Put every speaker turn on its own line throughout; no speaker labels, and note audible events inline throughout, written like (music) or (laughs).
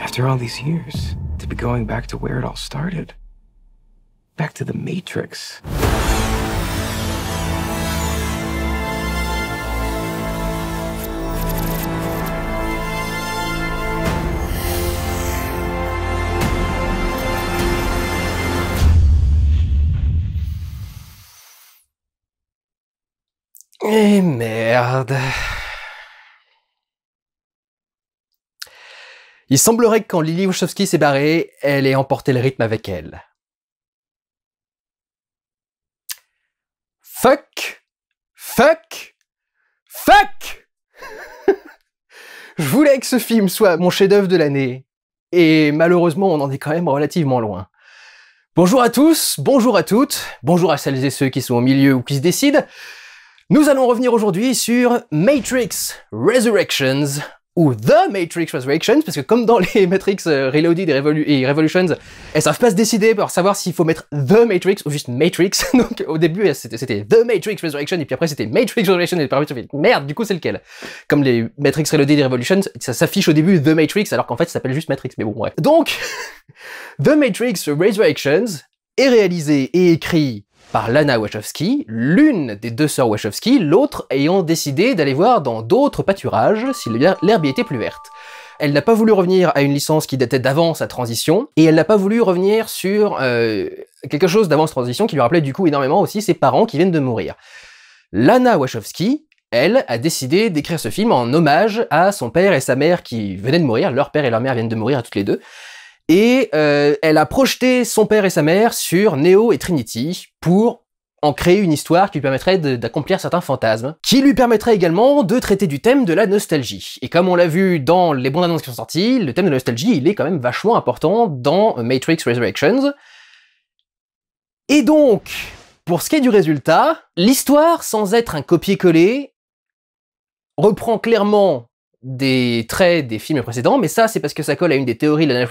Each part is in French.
After all these years, to be going back to where it all started. Back to the Matrix. E merde! Il semblerait que quand Lily Wachowski s'est barrée, elle ait emporté le rythme avec elle. Fuck Fuck Fuck (laughs) Je voulais que ce film soit mon chef-d'œuvre de l'année, et malheureusement, on en est quand même relativement loin. Bonjour à tous, bonjour à toutes, bonjour à celles et ceux qui sont au milieu ou qui se décident. Nous allons revenir aujourd'hui sur Matrix Resurrections, ou The Matrix Resurrections, parce que comme dans les (laughs) Matrix euh, Reloaded et, Revolutions, elles savent pas se décider pour savoir s'il faut mettre The Matrix ou juste Matrix. (laughs) Donc au début c'était The Matrix Resurrection et puis après c'était Matrix Resurrection et puis après merde, du coup c'est lequel Comme les Matrix Reloaded et Revolutions, ça s'affiche au début The Matrix alors qu'en fait ça s'appelle juste Matrix, mais bon bref. Donc (laughs) The Matrix Resurrections est réalisé et écrit par Lana Wachowski, l'une des deux sœurs Wachowski, l'autre ayant décidé d'aller voir dans d'autres pâturages si l'herbe y était plus verte. Elle n'a pas voulu revenir à une licence qui datait d'avant sa transition, et elle n'a pas voulu revenir sur euh, quelque chose d'avant sa transition qui lui rappelait du coup énormément aussi ses parents qui viennent de mourir. Lana Wachowski, elle, a décidé d'écrire ce film en hommage à son père et sa mère qui venaient de mourir, leur père et leur mère viennent de mourir à toutes les deux, et euh, elle a projeté son père et sa mère sur Neo et Trinity pour en créer une histoire qui lui permettrait d'accomplir certains fantasmes, qui lui permettrait également de traiter du thème de la nostalgie. Et comme on l'a vu dans les bons annonces qui sont sorties, le thème de la nostalgie, il est quand même vachement important dans Matrix Resurrections. Et donc, pour ce qui est du résultat, l'histoire, sans être un copier-coller, reprend clairement des traits des films précédents, mais ça, c'est parce que ça colle à une des théories de Lana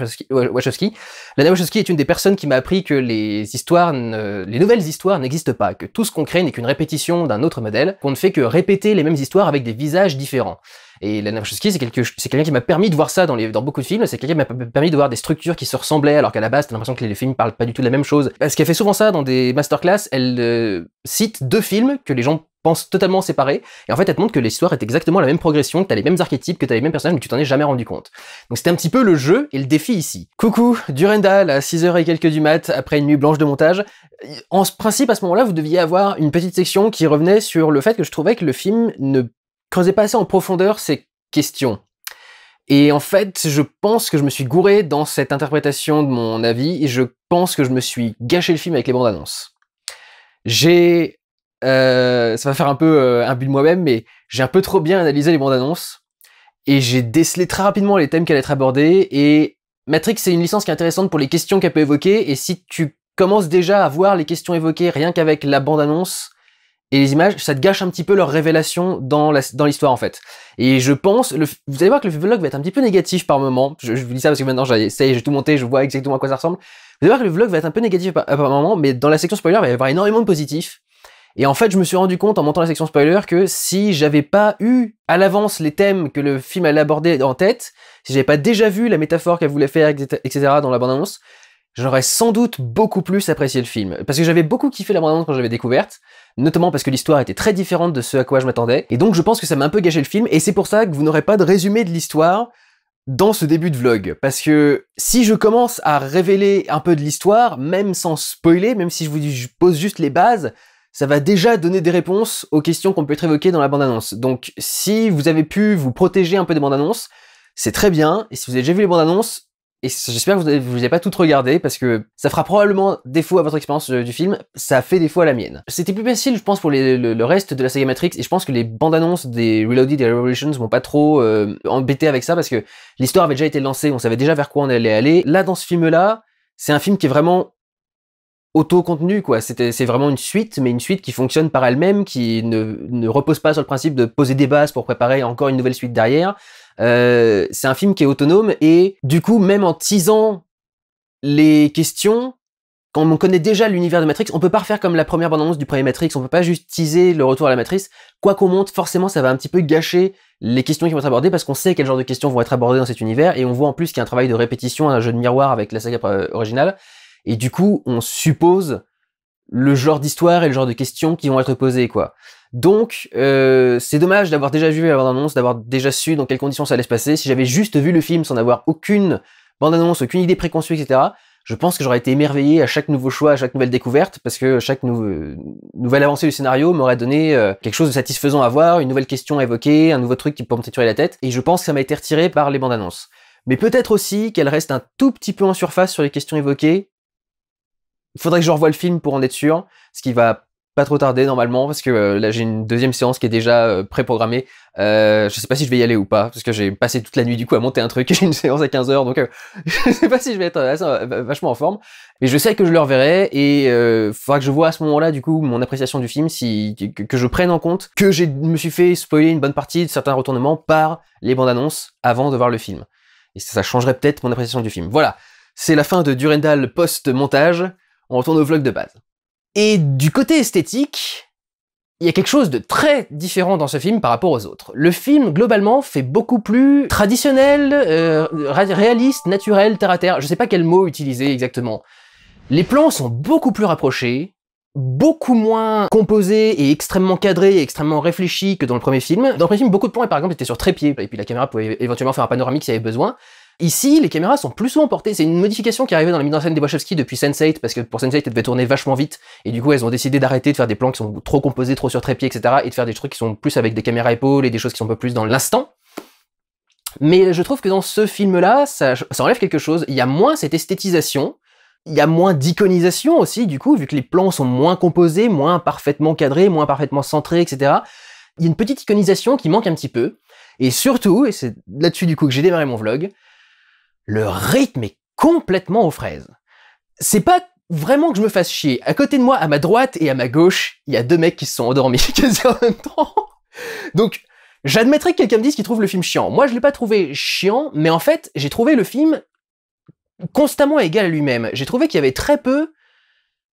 Wachowski. Lana Wachowski est une des personnes qui m'a appris que les histoires, les nouvelles histoires n'existent pas, que tout ce qu'on crée n'est qu'une répétition d'un autre modèle, qu'on ne fait que répéter les mêmes histoires avec des visages différents. Et Lana Wachowski, c'est quelqu'un qui m'a permis de voir ça dans, les, dans beaucoup de films. C'est quelqu'un qui m'a permis de voir des structures qui se ressemblaient, alors qu'à la base, t'as l'impression que les, films parlent pas du tout de la même chose. Parce qu'elle fait souvent ça dans des masterclass. Elle euh, cite deux films que les gens pensent totalement séparés. Et en fait, elle te montre que l'histoire est exactement la même progression, que t'as les mêmes archétypes, que t'as les mêmes personnages, mais que tu t'en es jamais rendu compte. Donc c'était un petit peu le jeu et le défi ici. Coucou, Durendal à 6h et quelques du mat, après une nuit blanche de montage. En principe, à ce moment-là, vous deviez avoir une petite section qui revenait sur le fait que je trouvais que le film ne creuser pas assez en profondeur ces questions. Et en fait, je pense que je me suis gouré dans cette interprétation de mon avis et je pense que je me suis gâché le film avec les bandes annonces. J'ai, euh, ça va faire un peu euh, un but de moi-même, mais j'ai un peu trop bien analysé les bandes annonces et j'ai décelé très rapidement les thèmes qui allaient être abordés. Et Matrix, c'est une licence qui est intéressante pour les questions qu'elle peut évoquer et si tu commences déjà à voir les questions évoquées rien qu'avec la bande annonce, et les images, ça te gâche un petit peu leur révélation dans l'histoire en fait. Et je pense, vous allez voir que le vlog va être un petit peu négatif par moment. Je, vous dis ça parce que maintenant, ça y j'ai tout monté, je vois exactement à quoi ça ressemble. Vous allez voir que le vlog va être un peu négatif par, par moment, mais dans la section spoiler, il va y avoir énormément de positifs. Et en fait, je me suis rendu compte en montant la section spoiler que si j'avais pas eu à l'avance les thèmes que le film allait aborder en tête, si j'avais pas déjà vu la métaphore qu'elle voulait faire, etc., dans la bande-annonce, j'aurais sans doute beaucoup plus apprécié le film. Parce que j'avais beaucoup kiffé la bande-annonce quand j'avais découverte notamment parce que l'histoire était très différente de ce à quoi je m'attendais, et donc je pense que ça m'a un peu gâché le film, et c'est pour ça que vous n'aurez pas de résumé de l'histoire dans ce début de vlog, parce que si je commence à révéler un peu de l'histoire, même sans spoiler, même si je vous pose juste les bases, ça va déjà donner des réponses aux questions qu'on peut être évoquées dans la bande-annonce. Donc si vous avez pu vous protéger un peu des bandes-annonces, c'est très bien, et si vous avez déjà vu les bandes-annonces, et j'espère que vous n'avez pas toutes regardé parce que ça fera probablement défaut à votre expérience euh, du film, ça fait défaut à la mienne. C'était plus facile, je pense, pour le, reste de la saga Matrix et je pense que les bandes annonces des Reloaded et des Revolutions m'ont pas trop euh, embêté avec ça parce que l'histoire avait déjà été lancée, on savait déjà vers quoi on allait aller. Là, dans ce film-là, c'est un film qui est vraiment auto-contenu, quoi. C'est vraiment une suite, mais une suite qui fonctionne par elle-même, qui ne, repose pas sur le principe de poser des bases pour préparer encore une nouvelle suite derrière. Euh, c'est un film qui est autonome et du coup, même en teasant les questions, quand on connaît déjà l'univers de Matrix, on peut pas refaire comme la première bande-annonce du premier Matrix, on peut pas juste teaser le retour à la matrice. Quoi qu'on monte, forcément, ça va un petit peu gâcher les questions qui vont être abordées parce qu'on sait quel genre de questions vont être abordées dans cet univers et on voit en plus qu'il y a un travail de répétition, un jeu de miroir avec la saga euh, originale. Et du coup, on suppose le genre d'histoire et le genre de questions qui vont être posées, quoi. Donc, euh, c'est dommage d'avoir déjà vu la bande-annonce, d'avoir déjà su dans quelles conditions ça allait se passer. Si j'avais juste vu le film sans avoir aucune bande-annonce, aucune idée préconçue, etc., je pense que j'aurais été émerveillé à chaque nouveau choix, à chaque nouvelle découverte, parce que chaque euh, nouvelle avancée du scénario m'aurait donné euh, quelque chose de satisfaisant à voir, une nouvelle question à évoquer, un nouveau truc qui pourrait me téturer la tête, et je pense que ça m'a été retiré par les bandes-annonces. Mais peut-être aussi qu'elle reste un tout petit peu en surface sur les questions évoquées, il faudrait que je revoie le film pour en être sûr, ce qui va pas trop tarder normalement parce que euh, là j'ai une deuxième séance qui est déjà euh, préprogrammée. Euh, je sais pas si je vais y aller ou pas parce que j'ai passé toute la nuit du coup à monter un truc et (laughs) j'ai une séance à 15h donc euh, (laughs) je sais pas si je vais être vachement en forme. Mais je sais que je le reverrai et faudra que je vois à ce moment-là du coup mon appréciation du film si que, je prenne en compte que je me suis fait spoiler une bonne partie de certains retournements par les bandes annonces avant de voir le film. Et ça changerait peut-être mon appréciation du film. Voilà, c'est la fin de Durendal post-montage on retourne au vlog de base. Et du côté esthétique, il y a quelque chose de très différent dans ce film par rapport aux autres. Le film, globalement, fait beaucoup plus traditionnel, euh, réaliste, naturel, terre à terre. Je sais pas quel mot utiliser exactement. Les plans sont beaucoup plus rapprochés, beaucoup moins composés et extrêmement cadrés et extrêmement réfléchis que dans le premier film. Dans le premier film, beaucoup de plans, par exemple, étaient sur trépied, et puis la caméra pouvait éventuellement faire un panoramique si elle avait besoin. Ici, les caméras sont plus souvent portées. C'est une modification qui est arrivée dans la mise en scène des Wachowski depuis Sense8, parce que pour Sense8, elles devaient tourner vachement vite, et du coup, elles ont décidé d'arrêter de faire des plans qui sont trop composés, trop sur trépied, etc., et de faire des trucs qui sont plus avec des caméras épaules et des choses qui sont un peu plus dans l'instant. Mais je trouve que dans ce film-là, ça, ça, enlève quelque chose. Il y a moins cette esthétisation, il y a moins d'iconisation aussi, du coup, vu que les plans sont moins composés, moins parfaitement cadrés, moins parfaitement centrés, etc. Il y a une petite iconisation qui manque un petit peu. Et surtout, et c'est là-dessus du coup que j'ai démarré mon vlog, le rythme est complètement aux fraises. C'est pas vraiment que je me fasse chier. À côté de moi, à ma droite et à ma gauche, il y a deux mecs qui se sont endormis (laughs) quasi en même temps. Donc, j'admettrais que quelqu'un me dise qu'il trouve le film chiant. Moi, je l'ai pas trouvé chiant, mais en fait, j'ai trouvé le film constamment égal à lui-même. J'ai trouvé qu'il y avait très peu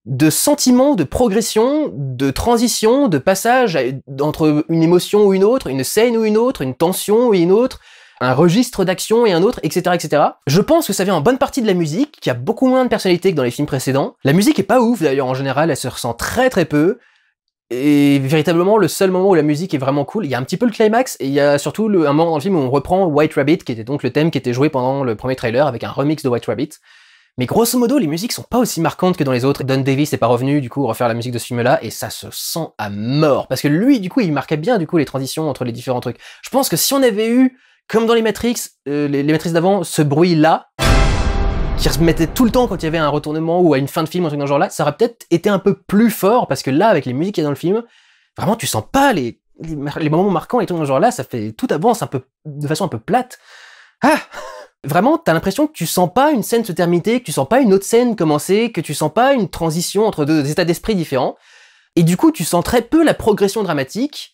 de sentiments, de progression, de transition, de passage entre une émotion ou une autre, une scène ou une autre, une tension ou une autre un registre d'action et un autre, etc., etc. Je pense que ça vient en bonne partie de la musique, qui a beaucoup moins de personnalité que dans les films précédents. La musique est pas ouf d'ailleurs en général, elle se ressent très très peu. Et véritablement, le seul moment où la musique est vraiment cool, il y a un petit peu le climax, et il y a surtout un moment dans le film où on reprend White Rabbit, qui était donc le thème qui était joué pendant le premier trailer avec un remix de White Rabbit. Mais grosso modo, les musiques sont pas aussi marquantes que dans les autres. Don Davis n'est pas revenu, du coup, refaire la musique de ce film-là, et ça se sent à mort. Parce que lui, du coup, il marquait bien, du coup, les transitions entre les différents trucs. Je pense que si on avait eu comme dans les Matrix, euh, les, les, d'avant, ce bruit-là, qui se mettait tout le temps quand il y avait un retournement ou à une fin de film, un truc dans ce genre-là, ça aurait peut-être été un peu plus fort, parce que là, avec les musiques qu'il y a dans le film, vraiment, tu sens pas les, les, moments marquants et tout dans ce genre-là, ça fait tout avance un peu, de façon un peu plate. Ah (laughs) Vraiment, t'as l'impression que tu sens pas une scène se terminer, que tu sens pas une autre scène commencer, que tu sens pas une transition entre deux états d'esprit différents. Et du coup, tu sens très peu la progression dramatique,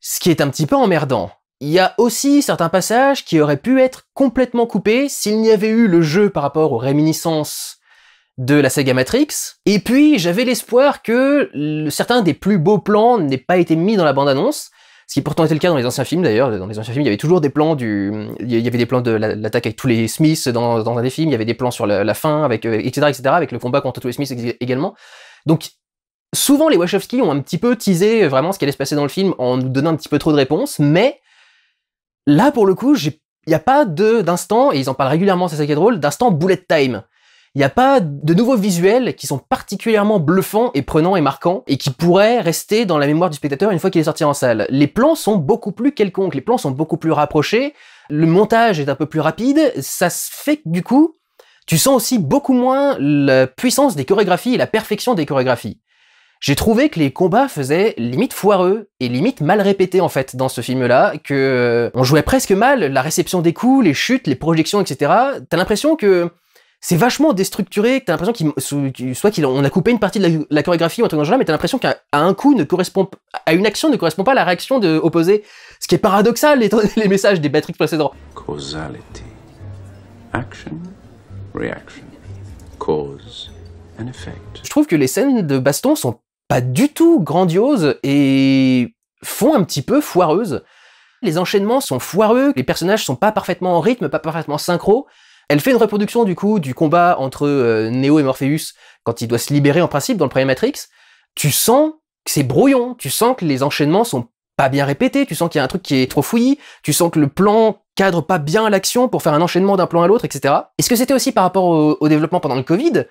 ce qui est un petit peu emmerdant. Il y a aussi certains passages qui auraient pu être complètement coupés s'il n'y avait eu le jeu par rapport aux réminiscences de la saga Matrix. Et puis, j'avais l'espoir que certains des plus beaux plans n'aient pas été mis dans la bande-annonce, ce qui pourtant était le cas dans les anciens films d'ailleurs. Dans les anciens films, il y avait toujours des plans du, il y avait des plans de l'attaque avec tous les Smiths dans, un des films. Il y avait des plans sur la, fin avec etc euh, etc avec le combat contre tous les Smiths également. Donc souvent les Wachowski ont un petit peu teasé vraiment ce qui allait se passer dans le film en nous donnant un petit peu trop de réponses, mais Là, pour le coup, il n'y a pas d'instant, et ils en parlent régulièrement, c'est ça qui est drôle, d'instant bullet time. Il n'y a pas de nouveaux visuels qui sont particulièrement bluffants et prenants et marquants et qui pourraient rester dans la mémoire du spectateur une fois qu'il est sorti en salle. Les plans sont beaucoup plus quelconques, les plans sont beaucoup plus rapprochés, le montage est un peu plus rapide, ça se fait que du coup, tu sens aussi beaucoup moins la puissance des chorégraphies et la perfection des chorégraphies. J'ai trouvé que les combats faisaient limite foireux et limite mal répétés en fait dans ce film-là, que euh, on jouait presque mal la réception des coups, les chutes, les projections, etc. T'as l'impression que c'est vachement déstructuré, t'as l'impression qu'il soit qu'on a coupé une partie de la, chorégraphie ou un truc dans le mais t'as l'impression qu'à un coup ne correspond à une action ne correspond pas à la réaction de opposée, ce qui est paradoxal étant (laughs) les messages des Matrix précédents. Causality, action, reaction, cause. Je trouve que les scènes de baston sont pas du tout grandiose, et font un petit peu foireuse. Les enchaînements sont foireux, les personnages sont pas parfaitement en rythme, pas parfaitement synchro. Elle fait une reproduction du coup du combat entre néo euh, Neo et Morpheus quand il doit se libérer en principe dans le premier Matrix. Tu sens que c'est brouillon, tu sens que les enchaînements sont pas bien répétés, tu sens qu'il y a un truc qui est trop fouillis, tu sens que le plan cadre pas bien l'action pour faire un enchaînement d'un plan à l'autre, etc. Est-ce que c'était aussi par rapport au, au développement pendant le Covid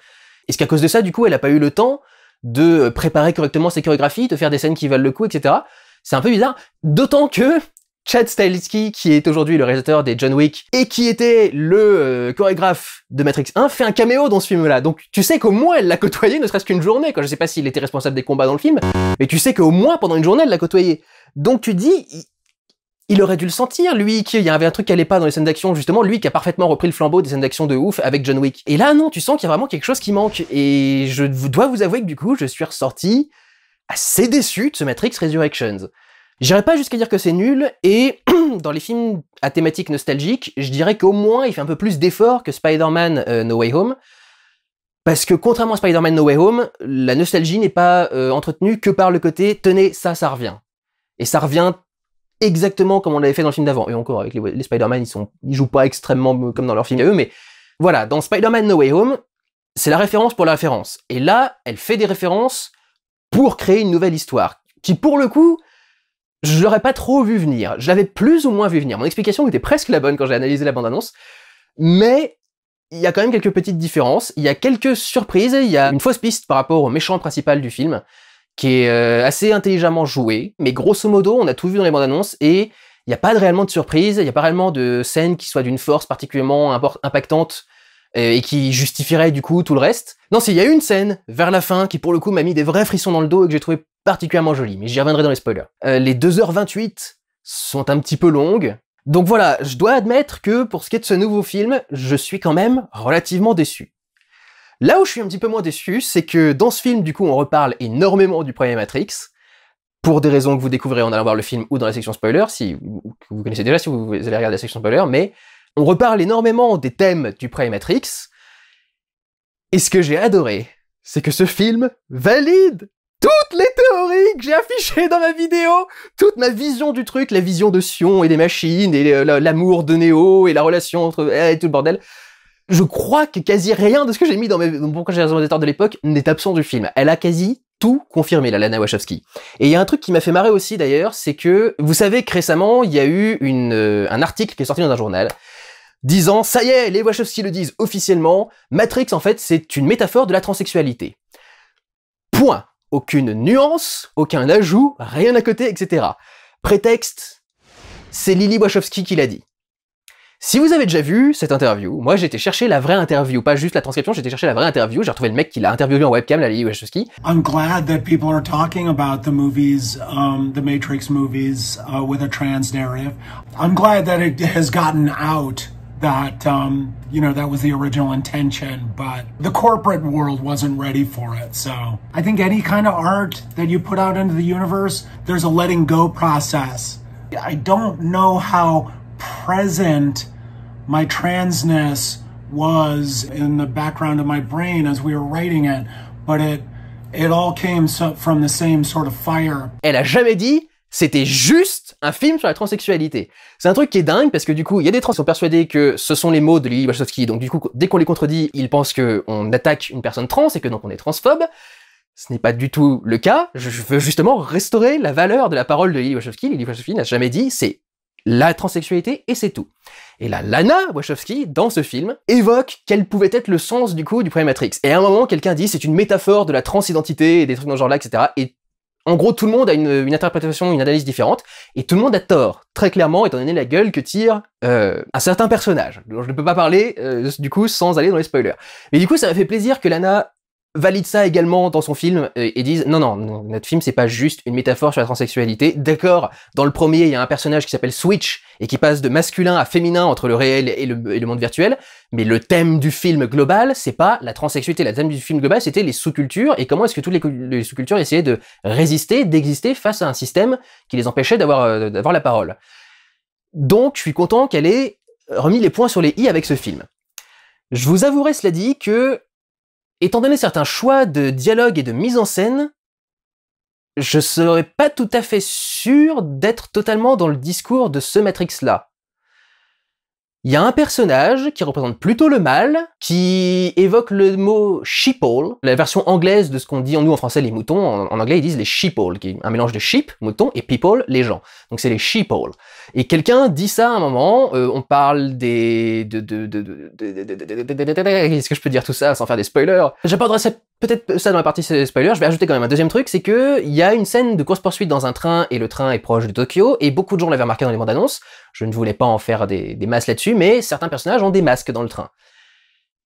Est-ce qu'à cause de ça, du coup, elle a pas eu le temps de euh, préparer correctement ses chorégraphies, de faire des scènes qui valent le coup, etc. C'est un peu bizarre. D'autant que Chad Stahelski, qui est aujourd'hui le réalisateur des John Wick et qui était le euh, chorégraphe de Matrix 1, fait un caméo dans ce film-là. Donc tu sais qu'au moins elle l'a côtoyé, ne serait-ce qu'une journée. quand Je sais pas s'il était responsable des combats dans le film, mais tu sais qu'au moins pendant une journée elle l'a côtoyé. Donc tu dis, il aurait dû le sentir, lui, qu'il y avait un truc qui allait pas dans les scènes d'action, justement, lui qui a parfaitement repris le flambeau des scènes d'action de ouf avec John Wick. Et là, non, tu sens qu'il y a vraiment quelque chose qui manque. Et je dois vous avouer que du coup, je suis ressorti assez déçu de ce Matrix Resurrections. J'irai pas jusqu'à dire que c'est nul, et (clears throat) dans les films à thématique nostalgique, je dirais qu'au moins il fait un peu plus d'efforts que Spider-Man euh, No Way Home, parce que contrairement à Spider-Man No Way Home, la nostalgie n'est pas euh, entretenue que par le côté tenez, ça, ça revient. Et ça revient exactement comme on l'avait fait dans le film d'avant. Et encore, avec les, Spider-Man, ils, sont, ils jouent pas extrêmement comme dans leur film à eux, mais voilà, dans Spider-Man No Way Home, c'est la référence pour la référence. Et là, elle fait des références pour créer une nouvelle histoire, qui pour le coup, je l'aurais pas trop vu venir. Je l'avais plus ou moins vu venir. Mon explication était presque la bonne quand j'ai analysé la bande-annonce, mais il y a quand même quelques petites différences, il y a quelques surprises, il y a une fausse piste par rapport au méchant principal du film, qui est euh, assez intelligemment joué, mais grosso modo, on a tout vu dans les bandes annonces et il n'y a pas de, réellement de surprise, il n'y a pas réellement de scène qui soit d'une force particulièrement impactante euh, et qui justifierait du coup tout le reste. Non, il y a une scène vers la fin qui pour le coup m'a mis des vrais frissons dans le dos et que j'ai trouvé particulièrement jolie, mais j'y reviendrai dans les spoilers. Euh, les 2h28 sont un petit peu longues, donc voilà, je dois admettre que pour ce qui est de ce nouveau film, je suis quand même relativement déçu. Là où je suis un petit peu moins déçu, c'est que dans ce film, du coup, on reparle énormément du premier Matrix, pour des raisons que vous découvrirez en allant voir le film ou dans la section spoiler, si vous connaissez déjà si vous allez regarder la section spoiler, mais on reparle énormément des thèmes du premier Matrix. Et ce que j'ai adoré, c'est que ce film valide toutes les théories que j'ai affichées dans ma vidéo, toute ma vision du truc, la vision de Sion et des machines, et l'amour de Neo, et la relation entre... et tout le bordel je crois que quasi rien de ce que j'ai mis dans, mes, dans pourquoi j'ai de l'époque n'est absent du film. Elle a quasi tout confirmé, la Lana Wachowski. Et il y a un truc qui m'a fait marrer aussi d'ailleurs, c'est que vous savez que récemment, il y a eu euh, un article qui est sorti dans un journal disant ça y est, les Wachowski le disent officiellement, Matrix en fait c'est une métaphore de la transsexualité. Point. Aucune nuance, aucun ajout, rien à côté, etc. Prétexte, c'est Lily Wachowski qui l'a dit. Si vous avez déjà vu cette interview, moi j'étais chercher la vraie interview, pas juste la transcription, j'étais chercher la vraie interview, j'ai retrouvé le mec qui l'a interviewé en webcam, la Lily Wachowski. I'm glad that people are talking about the movies, um, the Matrix movies uh, with a trans narrative. I'm glad that it has gotten out that um, you know that was the original intention, but the corporate world wasn't ready for it. So I think any kind of art that you put out into the universe, there's a letting go process. I don't know how present my transness was in the background of my brain as we were writing it, but it it all came from the same sort of fire. Elle a jamais dit c'était juste un film sur la transsexualité. C'est un truc qui est dingue parce que du coup, il y a des trans qui sont persuadés que ce sont les mots de Lily Wachowski, donc du coup, dès qu'on les contredit, ils pensent qu'on attaque une personne trans et que donc on est transphobe. Ce n'est pas du tout le cas. Je veux justement restaurer la valeur de la parole de Lily Wachowski. Lily Wachowski n'a jamais dit c'est la transsexualité et c'est tout. Et là, Lana Wachowski, dans ce film, évoque quel pouvait être le sens du coup du premier Matrix. Et à un moment, quelqu'un dit c'est une métaphore de la transidentité et des trucs dans ce genre-là, etc. Et en gros, tout le monde a une, interprétation, une analyse différente, et tout le monde a tort, très clairement, étant donné la gueule que tire euh, un certain personnage. je ne peux pas parler, euh, du coup, sans aller dans les spoilers. Mais du coup, ça m'a fait plaisir que Lana valide ça également dans son film et, disent non, non, notre film c'est pas juste une métaphore sur la transsexualité. D'accord, dans le premier il y a un personnage qui s'appelle Switch et qui passe de masculin à féminin entre le réel et le, monde virtuel, mais le thème du film global c'est pas la transsexualité. Le thème du film global c'était les sous-cultures et comment est-ce que toutes les, sous-cultures essayaient de résister, d'exister face à un système qui les empêchait d'avoir euh, d'avoir la parole. Donc je suis content qu'elle ait remis les points sur les i avec ce film. Je vous avouerai cela dit que Étant donné certains choix de dialogue et de mise en scène, je serais pas tout à fait sûr d'être totalement dans le discours de ce Matrix-là. Il y a un personnage qui représente plutôt le mal, qui évoque le mot sheepole, la version anglaise de ce qu'on dit en nous en français les moutons, en, anglais ils disent les sheepole, qui est un mélange de sheep, mouton, et people, les gens. Donc c'est les sheepole. Et quelqu'un dit ça à un moment, on parle des... Est-ce que je peux dire tout ça sans faire des spoilers J'apporterai peut-être ça dans la partie spoiler, je vais ajouter quand même un deuxième truc, c'est que il y a une scène de course-poursuite dans un train, et le train est proche de Tokyo, et beaucoup de gens l'avaient remarqué dans les bandes annonces, je ne voulais pas en faire des, des masses là-dessus, mais certains personnages ont des masques dans le train.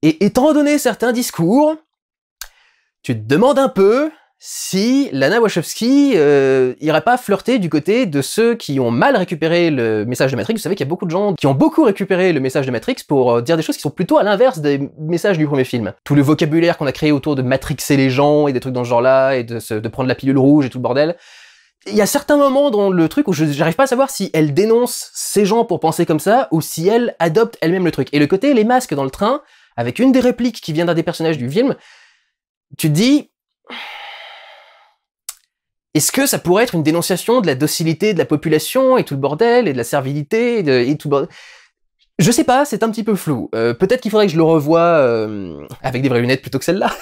Et étant donné certains discours, tu te demandes un peu si Lana Wachowski euh, irait pas flirter du côté de ceux qui ont mal récupéré le message de Matrix. Vous savez qu'il y a beaucoup de gens qui ont beaucoup récupéré le message de Matrix pour euh, dire des choses qui sont plutôt à l'inverse des messages du premier film. Tout le vocabulaire qu'on a créé autour de matrixer les gens et des trucs dans ce genre-là, et de, prendre la pilule rouge et tout le bordel, il y a certains moments dans le truc où j'arrive pas à savoir si elle dénonce ces gens pour penser comme ça ou si elle adopte elle-même le truc. Et le côté les masques dans le train, avec une des répliques qui vient d'un des personnages du film, tu te dis est-ce que ça pourrait être une dénonciation de la docilité de la population et tout le bordel et de la servilité et, tout le bordel je sais pas, c'est un petit peu flou. Euh, peut-être qu'il faudrait que je le revoie euh, avec des vraies lunettes plutôt que celle-là. (laughs)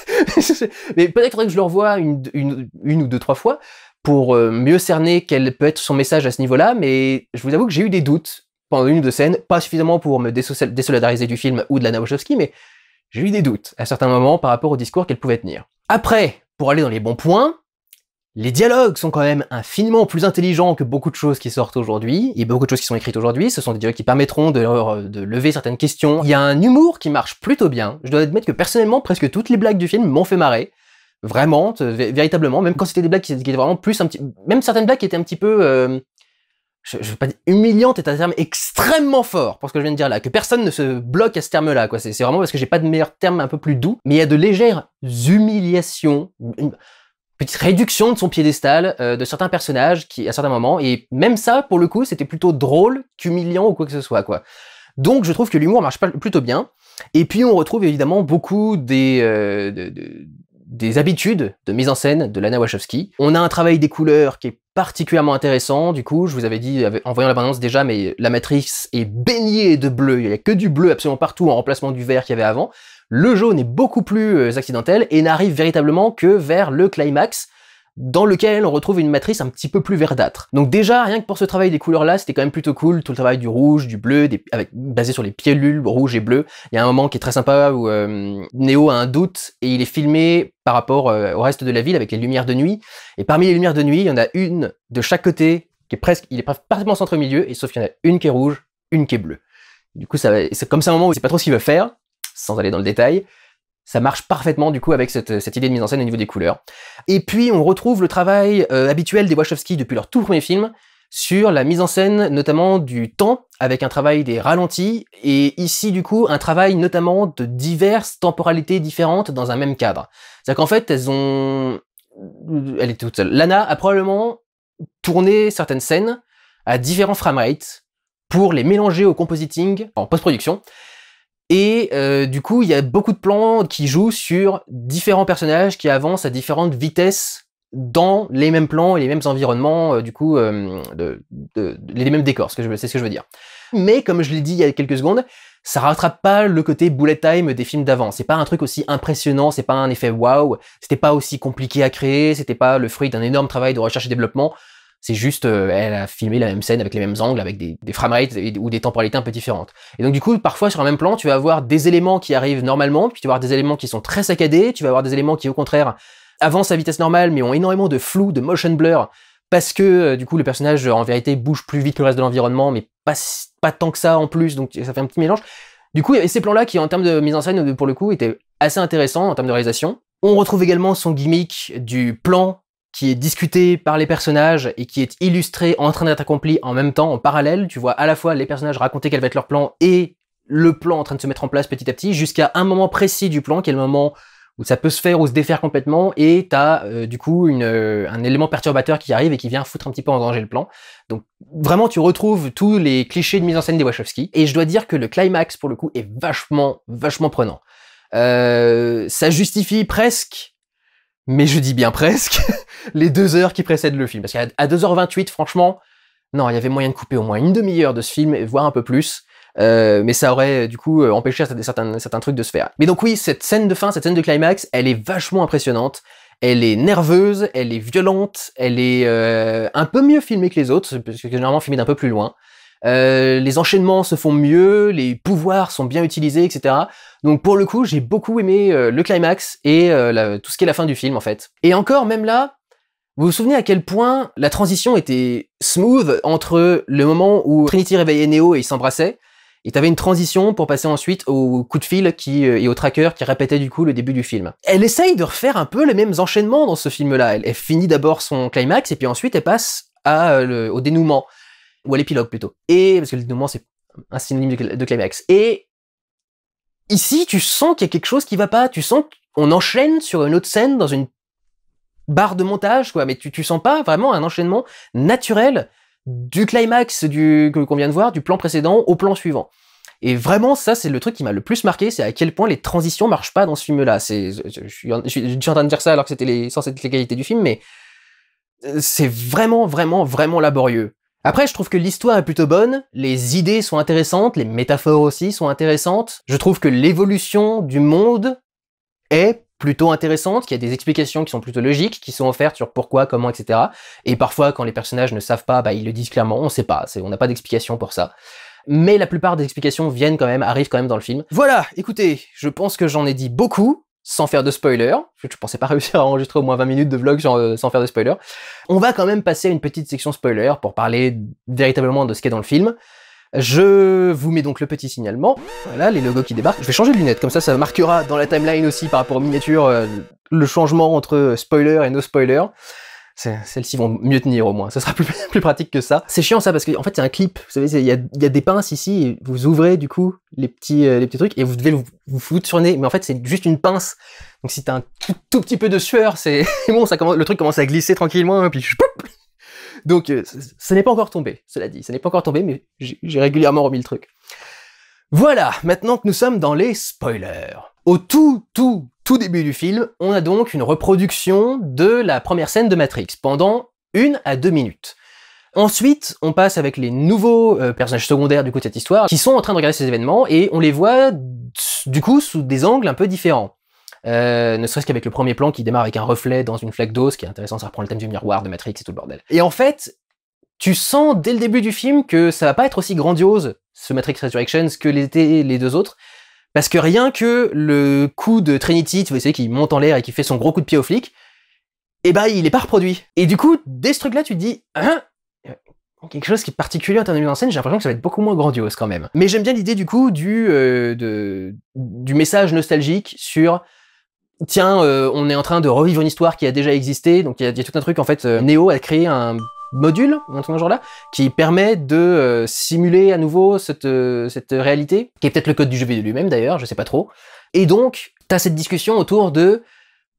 Mais peut-être qu'il faudrait que je le revoie une, une, ou deux, trois fois pour euh, mieux cerner quel peut être son message à ce niveau-là. Mais je vous avoue que j'ai eu des doutes pendant une ou deux scènes, pas suffisamment pour me désolidariser du film ou de la Wachowski, mais j'ai eu des doutes à certains moments par rapport au discours qu'elle pouvait tenir. Après, pour aller dans les bons points, les dialogues sont quand même infiniment plus intelligents que beaucoup de choses qui sortent aujourd'hui, et beaucoup de choses qui sont écrites aujourd'hui, ce sont des dialogues qui permettront de, euh, lever certaines questions. Il y a un humour qui marche plutôt bien, je dois admettre que personnellement presque toutes les blagues du film m'ont fait marrer, vraiment, véritablement, même quand c'était des blagues qui, étaient vraiment plus un petit... Même certaines blagues qui étaient un petit peu... Euh, je, veux pas dire humiliante est un terme extrêmement fort pour ce que je viens de dire là, que personne ne se bloque à ce terme-là, quoi. C'est vraiment parce que j'ai pas de meilleur terme un peu plus doux, mais il y a de légères humiliations petite réduction de son piédestal euh, de certains personnages qui à certains moments et même ça pour le coup c'était plutôt drôle qu'humiliant ou quoi que ce soit quoi. Donc je trouve que l'humour marche plutôt bien et puis on retrouve évidemment beaucoup des euh, des habitudes de mise en scène de Lana Wachowski. On a un travail des couleurs qui est particulièrement intéressant. Du coup, je vous avais dit euh, en voyant balance déjà, mais la matrice est baignée de bleu. Il n'y a que du bleu absolument partout en remplacement du vert qu'il y avait avant. Le jaune est beaucoup plus euh, accidentel et n'arrive véritablement que vers le climax, dans lequel on retrouve une matrice un petit peu plus verdâtre. Donc déjà, rien que pour ce travail des couleurs-là, c'était quand même plutôt cool, tout le travail du rouge, du bleu, avec... basé sur les pilules rouge et bleu. Il y a un moment qui est très sympa où euh, Neo a un doute et il est filmé par rapport euh, au reste de la ville avec les lumières de nuit. Et parmi les lumières de nuit, il y en a une de chaque côté qui est presque, il est parfaitement centre-milieu, et sauf qu'il y en a une qui est rouge, une qui est bleue. Du coup, c'est comme ça un moment où il sait pas trop ce qu'il veut faire, sans aller dans le détail. Ça marche parfaitement du coup avec cette, idée de mise en scène au niveau des couleurs. Et puis on retrouve le travail euh, habituel des Wachowski depuis leur tout premier film sur la mise en scène notamment du temps avec un travail des ralentis et ici du coup un travail notamment de diverses temporalités différentes dans un même cadre. C'est-à-dire qu'en fait elles ont... Elle est toute seule. Lana a probablement tourné certaines scènes à différents framerates pour les mélanger au compositing en post-production et euh, du coup, il y a beaucoup de plans qui jouent sur différents personnages qui avancent à différentes vitesses dans les mêmes plans et les mêmes environnements, euh, du coup, euh, les mêmes décors, c'est ce, ce que je veux dire. Mais comme je l'ai dit il y a quelques secondes, ça rattrape pas le côté bullet time des films d'avant. C'est pas un truc aussi impressionnant, c'est pas un effet waouh, c'était pas aussi compliqué à créer, c'était pas le fruit d'un énorme travail de recherche et développement. C'est juste, euh, elle a filmé la même scène avec les mêmes angles, avec des, des ou des temporalités un peu différentes. Et donc du coup, parfois sur un même plan, tu vas avoir des éléments qui arrivent normalement, puis tu vas avoir des éléments qui sont très saccadés, tu vas avoir des éléments qui au contraire avancent à vitesse normale, mais ont énormément de flou, de motion blur, parce que euh, du coup le personnage en vérité bouge plus vite que le reste de l'environnement, mais pas, pas tant que ça en plus, donc ça fait un petit mélange. Du coup, et ces plans-là qui en termes de mise en scène, pour le coup, étaient assez intéressants en termes de réalisation. On retrouve également son gimmick du plan qui est discuté par les personnages et qui est illustré en train d'être accompli en même temps, en parallèle. Tu vois à la fois les personnages raconter quel va être leur plan et le plan en train de se mettre en place petit à petit jusqu'à un moment précis du plan qui est le moment où ça peut se faire ou se défaire complètement et t'as euh, du coup une, euh, un élément perturbateur qui arrive et qui vient foutre un petit peu en danger le plan. Donc vraiment tu retrouves tous les clichés de mise en scène des Wachowski et je dois dire que le climax pour le coup est vachement vachement prenant. Euh, ça justifie presque mais je dis bien presque, (laughs) les deux heures qui précèdent le film. Parce qu'à 2h28, franchement, non, il y avait moyen de couper au moins une demi-heure de ce film, voire un peu plus. Euh, mais ça aurait du coup euh, empêché certains, trucs de se faire. Mais donc oui, cette scène de fin, cette scène de climax, elle est vachement impressionnante. Elle est nerveuse, elle est violente, elle est euh, un peu mieux filmée que les autres, parce que généralement filmée d'un peu plus loin. Euh, les enchaînements se font mieux, les pouvoirs sont bien utilisés, etc. Donc pour le coup, j'ai beaucoup aimé euh, le climax et euh, tout ce qui est la fin du film en fait. Et encore, même là, vous vous souvenez à quel point la transition était smooth entre le moment où Trinity réveillait Neo et il s'embrassait, et avais une transition pour passer ensuite au coup de fil qui, et au tracker qui répétait du coup le début du film. Elle essaye de refaire un peu les mêmes enchaînements dans ce film-là. Elle, finit d'abord son climax et puis ensuite elle passe au dénouement ou à l'épilogue plutôt. Et parce que le dénouement c'est un synonyme de, climax. Et ici, tu sens qu'il y a quelque chose qui va pas. Tu sens qu'on enchaîne sur une autre scène dans une barre de montage, quoi. Mais tu, tu sens pas vraiment un enchaînement naturel du climax du qu'on vient de voir, du plan précédent au plan suivant. Et vraiment, ça, c'est le truc qui m'a le plus marqué, c'est à quel point les transitions marchent pas dans ce film-là. C'est, je, suis en train de dire ça alors que c'était les, censé être les qualités du film, mais euh, c'est vraiment, vraiment, vraiment laborieux. Après, je trouve que l'histoire est plutôt bonne, les idées sont intéressantes, les métaphores aussi sont intéressantes. Je trouve que l'évolution du monde est plutôt intéressante, qu'il y a des explications qui sont plutôt logiques, qui sont offertes sur pourquoi, comment, etc. Et parfois, quand les personnages ne savent pas, bah, ils le disent clairement, on sait pas, on n'a pas d'explication pour ça. Mais la plupart des explications viennent quand même, arrivent quand même dans le film. Voilà, écoutez, je pense que j'en ai dit beaucoup sans faire de spoiler, je pensais pas (laughs) réussir à enregistrer au moins 20 minutes de vlog euh, sans, faire de spoiler. On va quand même passer à une petite section spoiler pour parler véritablement de ce qu'est dans le film. Je vous mets donc le petit signalement. Voilà, les logos qui débarquent. Je vais changer de lunettes, comme ça, ça marquera dans la timeline aussi par rapport aux miniatures euh, le changement entre spoiler et no spoiler celles-ci vont mieux tenir au moins. Ce sera (laughs) plus, pratique que ça. C'est chiant ça parce qu'en en fait c'est un clip. Vous savez, il y a, des pinces ici. vous ouvrez du coup les petits, euh, les petits trucs et vous devez vous, vous foutre sur Mais en fait c'est juste une pince. Donc si t'as un tout, petit peu de sueur, (laughs) c'est bon, ça commence, le truc commence à glisser tranquillement et puis donc ça euh, ce n'est pas encore tombé. Cela dit, ce n'est pas encore tombé, mais j'ai régulièrement remis le truc. Voilà, maintenant que nous sommes dans les spoilers. Au tout, tout, tout début du film, on a donc une reproduction de la première scène de Matrix pendant une à deux minutes. Ensuite, on passe avec les nouveaux euh, personnages secondaires du coup de cette histoire qui sont en train de regarder ces événements et on les voit du coup sous des angles un peu différents. Euh, ne serait-ce qu'avec le premier plan qui démarre avec un reflet dans une flaque d'eau, ce qui est intéressant, ça reprend le thème du miroir de Matrix et tout le bordel. Et en fait, tu sens dès le début du film que ça va pas être aussi grandiose, ce Matrix Resurrections, que l'étaient les deux autres, parce que rien que le coup de Trinity, tu vois, qui monte en l'air et qui fait son gros coup de pied au flic, eh bah, il est pas reproduit. Et du coup, dès ce truc-là, tu te dis, hein euh, quelque chose qui est particulier en termes de mise en scène, j'ai l'impression que ça va être beaucoup moins grandiose quand même. Mais j'aime bien l'idée du coup du, euh, du message nostalgique sur tiens, euh, on est en train de revivre une histoire qui a déjà existé, donc il y, a tout un truc en fait, néo, Neo a créé un module, dans ce genre-là, qui permet de euh, simuler à nouveau cette, euh, cette réalité, qui est peut-être le code du jeu vidéo lui-même d'ailleurs, je sais pas trop. Et donc, tu as cette discussion autour de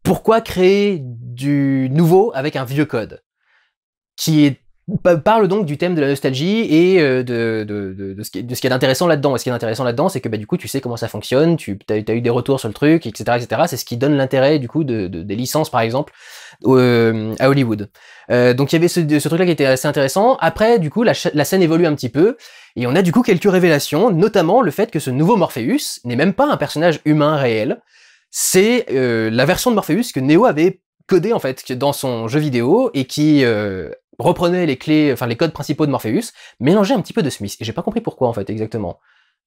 pourquoi créer du nouveau avec un vieux code, qui est parle donc du thème de la nostalgie et euh, de, de, de, de ce qui est d'intéressant là-dedans. ce qui est intéressant là-dedans, c'est que bah, du coup, tu sais comment ça fonctionne, tu as, eu des retours sur le truc, etc. etc. C'est ce qui donne l'intérêt du coup des licences, par exemple, euh, à Hollywood. Euh, donc il y avait ce, truc-là qui était assez intéressant. Après, du coup, la, scène évolue un petit peu et on a du coup quelques révélations, notamment le fait que ce nouveau Morpheus n'est même pas un personnage humain réel. C'est la version de Morpheus que Neo avait codé en fait dans son jeu vidéo et qui euh, reprenait les clés, enfin les codes principaux de Morpheus, mélangeait un petit peu de Smith. Et j'ai pas compris pourquoi en fait exactement.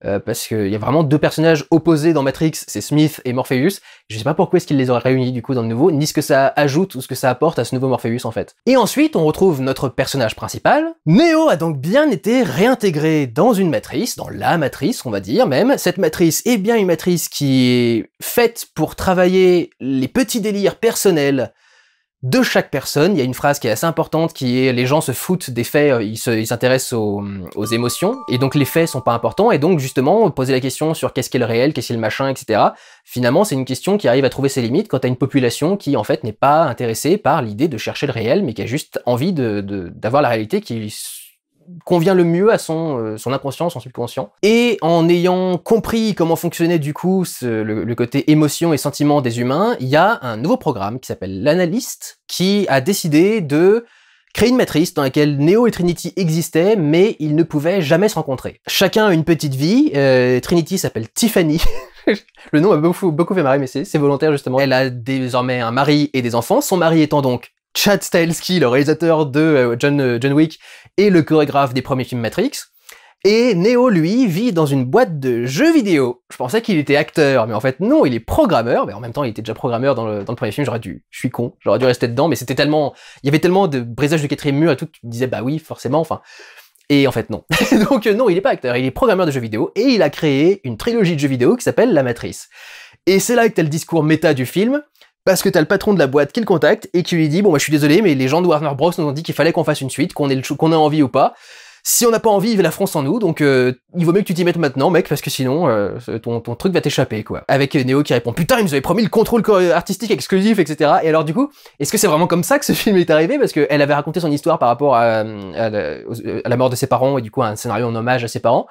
Euh, parce qu'il y a vraiment deux personnages opposés dans Matrix, c'est Smith et Morpheus. Je sais pas pourquoi est-ce qu'ils les auraient réunis du coup dans le nouveau, ni ce que ça ajoute ou ce que ça apporte à ce nouveau Morpheus en fait. Et ensuite, on retrouve notre personnage principal. Neo a donc bien été réintégré dans une matrice, dans la matrice on va dire même. Cette matrice est bien une matrice qui est faite pour travailler les petits délires personnels de chaque personne. Il y a une phrase qui est assez importante qui est les gens se foutent des faits, euh, ils s'intéressent aux, émotions et donc les faits sont pas importants et donc justement poser la question sur qu'est-ce qu'est le réel, qu'est-ce qu'est le machin, etc. Finalement c'est une question qui arrive à trouver ses limites quand à une population qui en fait n'est pas intéressée par l'idée de chercher le réel mais qui a juste envie d'avoir la réalité qui convient le mieux à son, euh, son inconscient, son subconscient. Et en ayant compris comment fonctionnait du coup le, côté émotion et sentiment des humains, il y a un nouveau programme qui s'appelle l'analyste, qui a décidé de créer une matrice dans laquelle Neo et Trinity existaient, mais ils ne pouvaient jamais se rencontrer. Chacun a une petite vie, euh, Trinity s'appelle Tiffany, (laughs) le nom a beaucoup, beaucoup fait marrer, mais c'est volontaire justement. Elle a désormais un mari et des enfants, son mari étant donc Chad Stahelski, le réalisateur de euh, John, John Wick, et le chorégraphe des premiers films Matrix. Et Neo, lui, vit dans une boîte de jeux vidéo. Je pensais qu'il était acteur, mais en fait non, il est programmeur. Mais en même temps, il était déjà programmeur dans le, premier film. J'aurais dû, je suis con, j'aurais dû rester dedans. Mais c'était tellement, il y avait tellement de brisage de quatrième mur et tout. tu me disais bah oui, forcément. Enfin, et en fait non. (laughs) Donc non, il est pas acteur. Il est programmeur de jeux vidéo et il a créé une trilogie de jeux vidéo qui s'appelle La Matrice. Et c'est là que t'as le discours méta du film parce que t'as le patron de la boîte qui le contacte et qui lui dit, bon, moi, bah, je suis désolé, mais les gens de Warner Bros. nous ont dit qu'il fallait qu'on fasse une suite, qu'on ait, qu'on ait envie ou pas. Si on n'a pas envie, la France en nous, donc euh, il vaut mieux que tu t'y mettes maintenant, mec, parce que sinon, euh, ton, ton, truc va t'échapper, quoi. Avec euh, Neo qui répond, putain, ils nous avaient promis le contrôle artistique exclusif, etc. Et alors, du coup, est-ce que c'est vraiment comme ça que ce (laughs) film est arrivé Parce qu'elle avait raconté son histoire par rapport à, la, à la mort de ses parents, et du coup, un scénario en hommage à ses parents.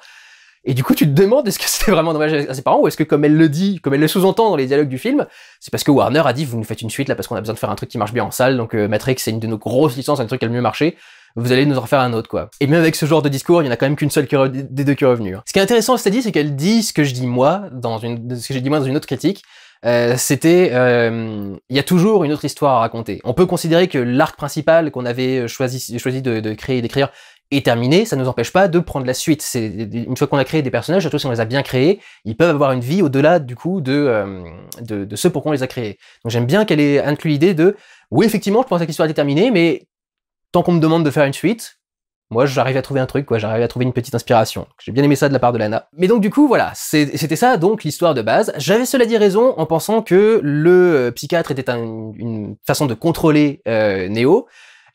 Et du coup, tu te demandes est-ce que (laughs) c'était vraiment dommage à ses parents ou est-ce que, comme elle le dit, comme elle le sous-entend dans les dialogues du film, c'est parce que Warner a dit vous nous faites une suite là parce qu'on a besoin de faire un truc qui marche bien en salle. Donc euh, Matrix, c'est une de nos grosses licences, un truc qui a le mieux marché. Vous allez nous en refaire un autre, quoi. Et même avec ce genre de discours, il y en a quand même qu'une seule des deux qui est revenue. Hein. Ce qui est intéressant, c'est dire c'est qu'elle dit ce que je dis moi dans une, ce que j'ai dit moi dans une autre critique. Euh, c'était euh, il y a toujours une autre histoire à raconter. On peut considérer que l'arc principal qu'on avait choisi, choisi de, créer et d'écrire est terminé, ça ne nous empêche pas de prendre la suite. C'est une fois qu'on a créé des personnages, surtout si on les a bien créés, ils peuvent avoir une vie au-delà du coup de, euh, de, ce pour quoi on les a créés. Donc j'aime bien qu'elle ait inclus l'idée de oui effectivement, je pense que l'histoire est terminée, mais tant qu'on me demande de faire une suite, moi j'arrive à trouver un truc, quoi, j'arrive à trouver une petite inspiration. J'ai bien aimé ça de la part de Lana. Mais donc du coup voilà, c'était ça donc l'histoire de base. J'avais cela dit raison en pensant que le euh, psychiatre était une façon de contrôler euh, Neo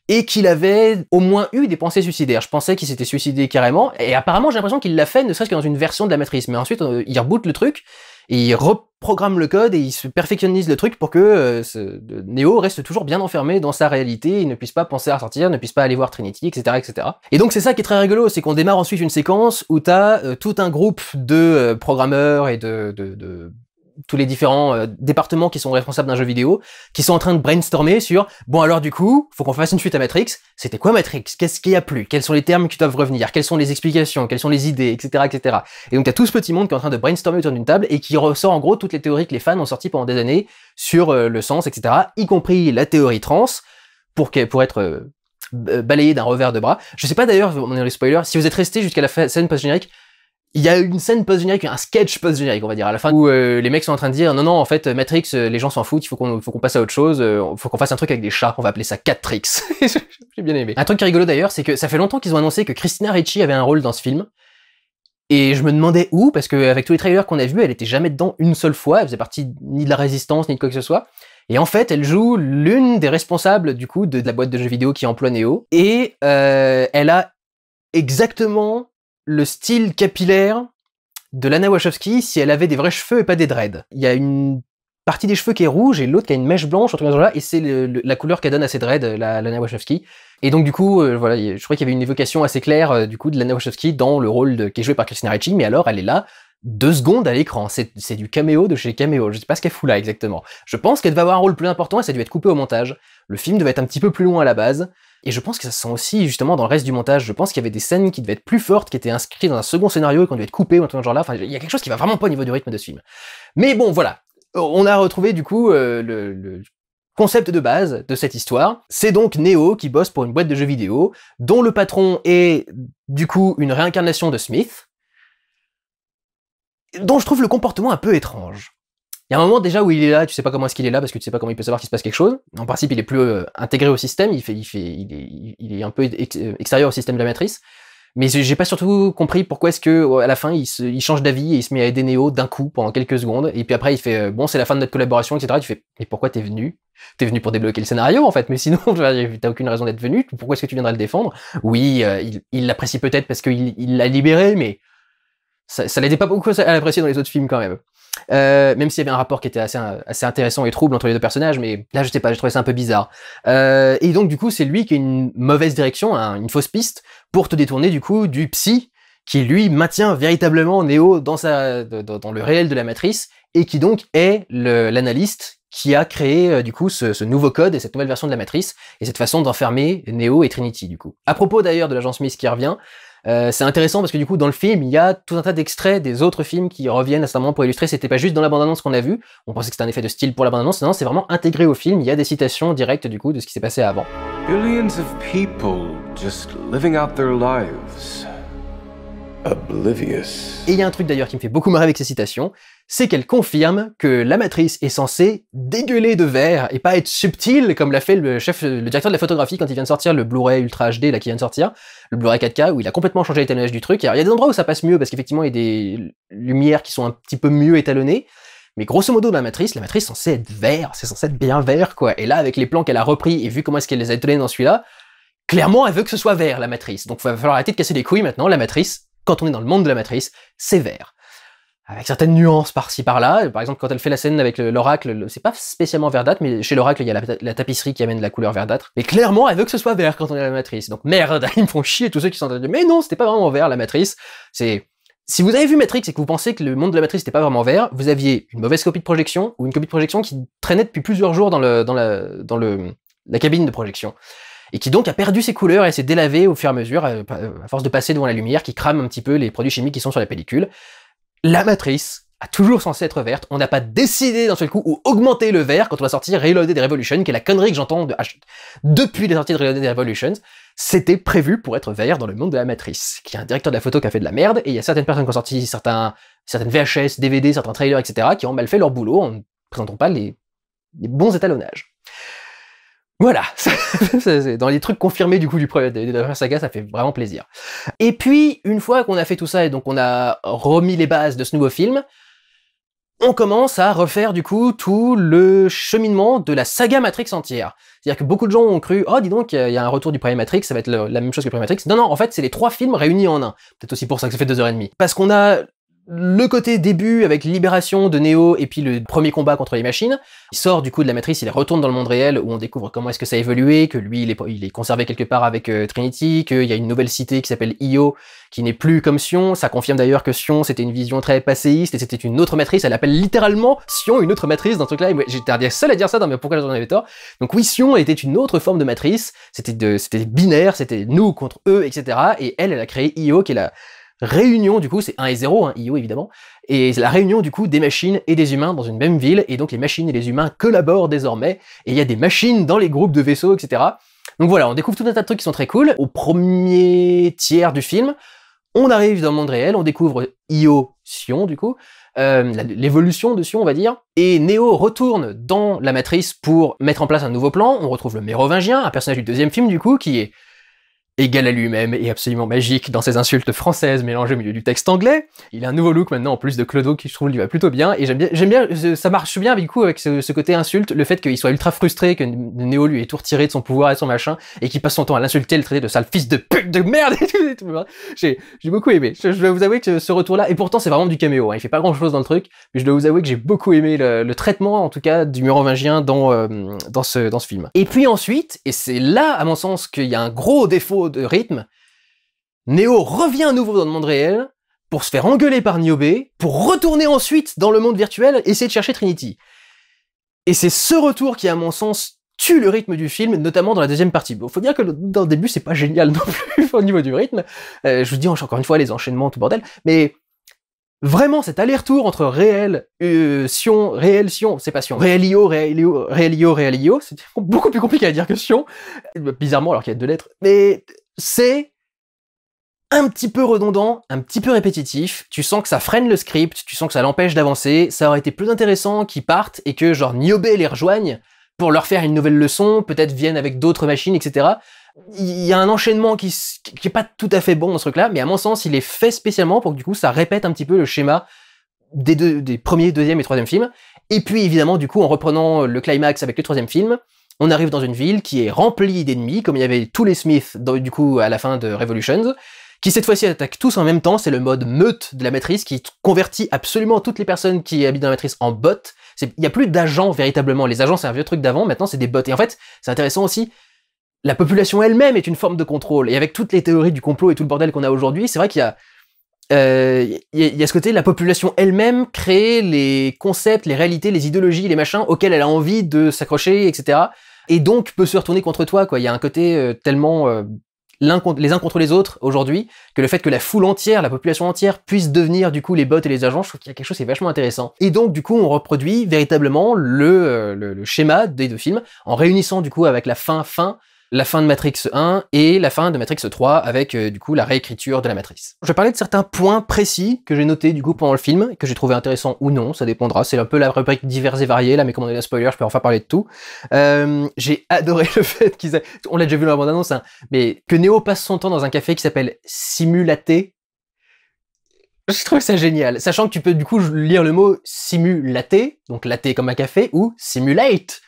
et qu'il avait au moins eu des pensées suicidaires. Je pensais qu'il s'était suicidé carrément, et apparemment j'ai l'impression qu'il l'a fait ne serait-ce que dans une version de la matrice, mais ensuite euh, il reboot le truc, et il reprogramme le code et il se perfectionnise le truc pour que euh, Neo reste toujours bien enfermé dans sa réalité, il ne puisse pas penser à sortir, ne puisse pas aller voir Trinity, etc. etc. Et donc c'est ça qui est très rigolo, c'est qu'on démarre ensuite une séquence où t'as euh, tout un groupe de programmeurs et de tous les différents euh, départements qui sont responsables d'un jeu vidéo, qui sont en train de brainstormer sur bon alors du coup, faut qu'on fasse une suite à Matrix. C'était quoi Matrix Qu'est-ce qu'il y a plus Quels sont les termes qui doivent revenir Quelles sont les explications Quelles sont les idées Etc. Etc. Et donc t'as tout ce petit monde qui est en train de brainstormer autour d'une table et qui ressort en gros toutes les théories que les fans ont sorties pendant des années sur euh, le sens, etc. Y compris la théorie trans pour que, pour être euh, balayé d'un revers de bras. Je sais pas d'ailleurs, on est les spoilers. Si vous êtes resté jusqu'à la scène post générique, il y a une scène post-générique, un sketch post-générique, on va dire, à la fin, où euh, les mecs sont en train de dire, non, non, en fait, Matrix, euh, les gens s'en foutent, il faut qu'on passe à autre chose, il euh, faut qu'on fasse un truc avec des chats, on va appeler ça 4 (laughs) J'ai bien aimé. Un truc qui est rigolo d'ailleurs, c'est que ça fait longtemps qu'ils ont annoncé que Christina Ricci avait un rôle dans ce film, et je me demandais où, parce qu'avec tous les trailers qu'on a vus, elle était jamais dedans une seule fois, elle faisait partie ni de la résistance, ni de quoi que ce soit. Et en fait, elle joue l'une des responsables, du coup, de, la boîte de jeux vidéo qui emploie Neo, et elle a exactement le style capillaire de Lana Wachowski si elle avait des vrais cheveux et pas des dreads. Il y a une partie des cheveux qui est rouge et l'autre qui a une mèche blanche, en tout et c'est la couleur qu'elle donne à ses dreads, euh, la, Lana Wachowski. Et donc, du coup, euh, voilà, je crois qu'il y avait une évocation assez claire, euh, du coup, de Lana Wachowski dans le rôle qui est joué par Christina Ricci, mais alors, elle est là, deux secondes à l'écran. C'est du caméo de chez caméo. Je sais pas ce qu'elle fout là exactement. Je pense qu'elle devait avoir un rôle plus important et ça devait être coupé au montage. Le film devait être un petit peu plus loin à la base. Et je pense que ça se sent aussi justement dans le reste du montage. Je pense qu'il y avait des scènes qui devaient être plus fortes, qui étaient inscrites dans un second scénario et qu'on devait être coupées ou un truc genre là. Enfin, il y a quelque chose qui va vraiment pas au niveau du rythme de ce film. Mais bon, voilà. On a retrouvé du coup euh, le, le concept de base de cette histoire. C'est donc Neo qui bosse pour une boîte de jeux vidéo, dont le patron est du coup une réincarnation de Smith dont je trouve le comportement un peu étrange. Il y a un moment déjà où il est là, tu sais pas comment est-ce qu'il est là parce que tu sais pas comment il peut savoir qu'il se passe quelque chose. En principe, il est plus euh, intégré au système, il est, un peu euh, extérieur au système de la matrice. Mais j'ai pas surtout compris pourquoi est-ce que euh, à la fin il, change d'avis et il se met à aider Neo d'un coup pendant quelques secondes et puis après il fait bon c'est la fin de notre collaboration etc. Et tu fais mais pourquoi t'es venu T'es venu pour débloquer le scénario en fait, mais sinon (laughs) t'as aucune raison d'être venu. Pourquoi est-ce que tu viendrais le défendre Oui, il l'apprécie peut-être parce qu'il l'a libéré, mais ça, l'aidait pas beaucoup à l'apprécier dans les autres films quand même. Euh, même s'il y avait un rapport qui était assez, intéressant et trouble entre les deux personnages, mais là je sais pas, j'ai trouvé ça un peu bizarre. Euh, et donc du coup c'est lui qui a une mauvaise direction, hein, une fausse piste, pour te détourner du coup du psy qui lui maintient véritablement Neo dans, sa, dans, le réel de la matrice et qui donc est l'analyste qui a créé euh, du coup ce, ce, nouveau code et cette nouvelle version de la matrice et cette façon d'enfermer Neo et Trinity du coup. À propos d'ailleurs de l'agent Smith qui revient, euh, c'est intéressant parce que du coup, dans le film, il y a tout un tas d'extraits des autres films qui reviennent à ce moment pour illustrer. C'était pas juste dans la bande-annonce qu'on a vu. On pensait que c'était un effet de style pour la bande-annonce. Non, c'est vraiment intégré au film. Il y a des citations directes du coup de ce qui s'est passé avant. Billions of people just living out Oblivious. Et il y a un truc d'ailleurs qui me fait beaucoup marrer avec ces citations, c'est qu'elle confirme que la matrice est censée dégueuler de vert, et pas être subtile comme l'a fait le chef, le directeur de la photographie quand il vient de sortir le Blu-ray Ultra HD là qui vient de sortir, le Blu-ray 4K où il a complètement changé l'étalonnage du truc. Alors il y a des endroits où ça passe mieux parce qu'effectivement il y a des lumières qui sont un petit peu mieux étalonnées. Mais grosso modo, dans la matrice, la matrice est censée être vert, c'est censé être bien vert, quoi. Et là, avec les plans qu'elle a repris et vu comment est-ce qu'elle les a étalonnés dans celui-là, clairement, elle veut que ce soit vert, la matrice. Donc, il va falloir arrêter de casser des couilles maintenant. La matrice, quand on est dans le monde de la matrice, c'est vert. Avec certaines nuances par-ci par-là. Par exemple, quand elle fait la scène avec l'oracle, c'est pas spécialement verdâtre, mais chez l'oracle, il y a la, tapisserie qui amène la couleur verdâtre. Mais clairement, elle veut que ce soit vert quand on est dans la matrice. Donc merde, (laughs) ils me font chier tous ceux qui sont en train de dire, mais non, c'était pas vraiment vert la matrice. C'est si vous avez vu Matrix et que vous pensez que le monde de la Matrice n'était pas vraiment vert, vous aviez une mauvaise copie de projection ou une copie de projection qui traînait depuis plusieurs jours dans, la cabine de projection et qui donc a perdu ses couleurs et s'est délavé au fur et à mesure, euh, euh, à force de passer devant la lumière, qui crame un petit peu les produits chimiques qui sont sur la pellicule. La matrice a toujours censé être verte. On n'a pas décidé d'un seul coup ou augmenté le vert quand on a sorti Reloaded Revolution, qui est la connerie que j'entends de... depuis les sorties de Reloaded Revolutions. C'était prévu pour être vert dans le monde de la matrice, qui a un directeur de la photo qui a fait de la merde, et il y a certaines personnes qui ont sorti certains, certaines VHS, DVD, certains trailers, etc., qui ont mal fait leur boulot en ne présentant pas les bons étalonnages. Voilà, (laughs) dans les trucs confirmés du coup du premier, de la saga, ça fait vraiment plaisir. Et puis, une fois qu'on a fait tout ça et donc on a remis les bases de ce nouveau film, on commence à refaire du coup tout le cheminement de la saga Matrix entière. C'est-à-dire que beaucoup de gens ont cru, oh dis donc, il y a un retour du premier Matrix, ça va être la même chose que le premier Matrix. Non, non, en fait, c'est les trois films réunis en un. Peut-être aussi pour ça que ça fait deux heures et demie. Parce qu'on a le côté début avec libération de Neo et puis le premier combat contre les machines, il sort du coup de la matrice, il retourne dans le monde réel où on découvre comment est-ce que ça a évolué, que lui il est, conservé quelque part avec euh, Trinity, qu'il y a une nouvelle cité qui s'appelle Io qui n'est plus comme Sion, ça confirme d'ailleurs que Sion c'était une vision très passéiste et c'était une autre matrice, elle appelle littéralement Sion une autre matrice dans ce truc là, j'étais un seul à dire ça, non mais pourquoi j'en avais tort Donc oui, Sion était une autre forme de matrice, c'était binaire, c'était nous contre eux, etc. Et elle, elle a créé Io qui est la réunion, du coup, c'est 1 et 0, hein, IO évidemment, et c'est la réunion, du coup, des machines et des humains dans une même ville, et donc les machines et les humains collaborent désormais, et il y a des machines dans les groupes de vaisseaux, etc. Donc voilà, on découvre tout un tas de trucs qui sont très cool. Au premier tiers du film, on arrive dans le monde réel, on découvre Io, Sion, du coup, euh, l'évolution de Sion, on va dire. Et Neo retourne dans la matrice pour mettre en place un nouveau plan. On retrouve le Mérovingien, un personnage du deuxième film, du coup, qui est égal à lui-même et absolument magique dans ses insultes françaises mélangées au milieu du texte anglais. Il a un nouveau look maintenant en plus de Clodo qui je trouve lui va plutôt bien et j'aime bien, j'aime bien, ça marche bien du coup avec ce, côté insulte, le fait qu'il soit ultra frustré, que Néo lui ait tout retiré de son pouvoir et son machin et qu'il passe son temps à l'insulter, le traiter de sale fils de pute de merde et tout. Hein. J'ai, beaucoup aimé. Je, dois vous avouer que ce retour-là, et pourtant c'est vraiment du caméo, hein. il fait pas grand chose dans le truc, mais je dois vous avouer que j'ai beaucoup aimé le, traitement en tout cas du Mérovingien dans, euh, dans, ce, dans ce film. Et puis ensuite, et c'est là à mon sens qu'il y a un gros défaut de rythme. Neo revient à nouveau dans le monde réel pour se faire engueuler par Niobe, pour retourner ensuite dans le monde virtuel et essayer de chercher Trinity. Et c'est ce retour qui, à mon sens, tue le rythme du film, notamment dans la deuxième partie. Bon, faut dire que dans le début, c'est pas génial non plus (laughs) au niveau du rythme. Euh, je vous dis encore une fois les enchaînements, tout bordel. Mais vraiment cet aller-retour entre réel, euh, Sion, réel, Sion, c'est pas Sion, réel Io, réel Io, réel c'est (laughs) beaucoup plus compliqué à dire que Sion, bizarrement alors qu'il y a deux lettres, mais c'est un petit peu redondant, un petit peu répétitif, tu sens que ça freine le script, tu sens que ça l'empêche d'avancer, ça aurait été plus intéressant qu'ils partent et que genre Niobe les rejoigne pour leur faire une nouvelle leçon, peut-être viennent avec d'autres machines, etc il y a un enchaînement qui, qui est pas tout à fait bon dans ce truc-là, mais à mon sens, il est fait spécialement pour que du coup, ça répète un petit peu le schéma des, deux, des premiers, deuxième et troisième films. Et puis, évidemment, du coup, en reprenant le climax avec le troisième film, on arrive dans une ville qui est remplie d'ennemis, comme il y avait tous les Smiths, du coup, à la fin de Revolutions, qui cette fois-ci attaquent tous en même temps. C'est le mode meute de la matrice qui convertit absolument toutes les personnes qui habitent dans la matrice en bots. Il n'y a plus d'agents véritablement. Les agents, c'est un vieux truc d'avant, maintenant c'est des bots. Et en fait, c'est intéressant aussi, la population elle-même est une forme de contrôle. Et avec toutes les théories du complot et tout le bordel qu'on a aujourd'hui, c'est vrai qu'il y a euh, il y, a ce côté, la population elle-même crée les concepts, les réalités, les idéologies, les machins auxquels elle a envie de s'accrocher, etc. Et donc peut se retourner contre toi, quoi. Il y a un côté euh, tellement euh, les uns contre les autres aujourd'hui que le fait que la foule entière, la population entière puisse devenir du coup les bots et les agents, je trouve qu'il y a quelque chose qui est vachement intéressant. Et donc du coup, on reproduit véritablement le, schéma des deux films en réunissant du coup avec la fin fin la fin de Matrix 1 et la fin de Matrix 3 avec euh, du coup la réécriture de la matrice. Je vais parler de certains points précis que j'ai notés du coup pendant le film, que j'ai trouvé intéressant ou non, ça dépendra, c'est un peu la rubrique divers et variés là, mais comme on est des spoiler, je peux enfin parler de tout. Euh, j'ai (laughs) adoré le fait qu'ils aient... on l'a déjà vu dans la bande-annonce, hein, mais que Neo passe son temps dans un café qui s'appelle Simulaté, je trouve ça génial, sachant que tu peux du coup lire le mot simulaté, donc laté comme un café, ou simulate,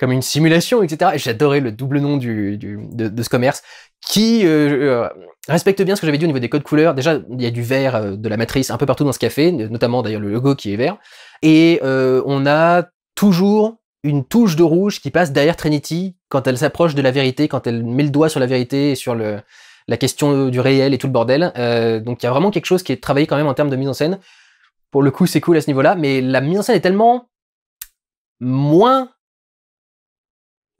comme une simulation, etc. Et j'adorais le double nom de, ce commerce qui euh, euh, respecte bien ce que j'avais dit au niveau des codes couleurs. Déjà, il y a du vert, euh, de la matrice un peu partout dans ce café, notamment d'ailleurs le logo qui est vert. Et on a toujours une touche de rouge qui passe derrière Trinity quand elle s'approche de la vérité, quand elle met le doigt sur la vérité et sur la question du réel et tout le bordel. donc il y a vraiment quelque chose qui est travaillé quand même en termes de mise en scène. Pour le coup, c'est cool à ce niveau-là, mais la mise en scène est tellement moins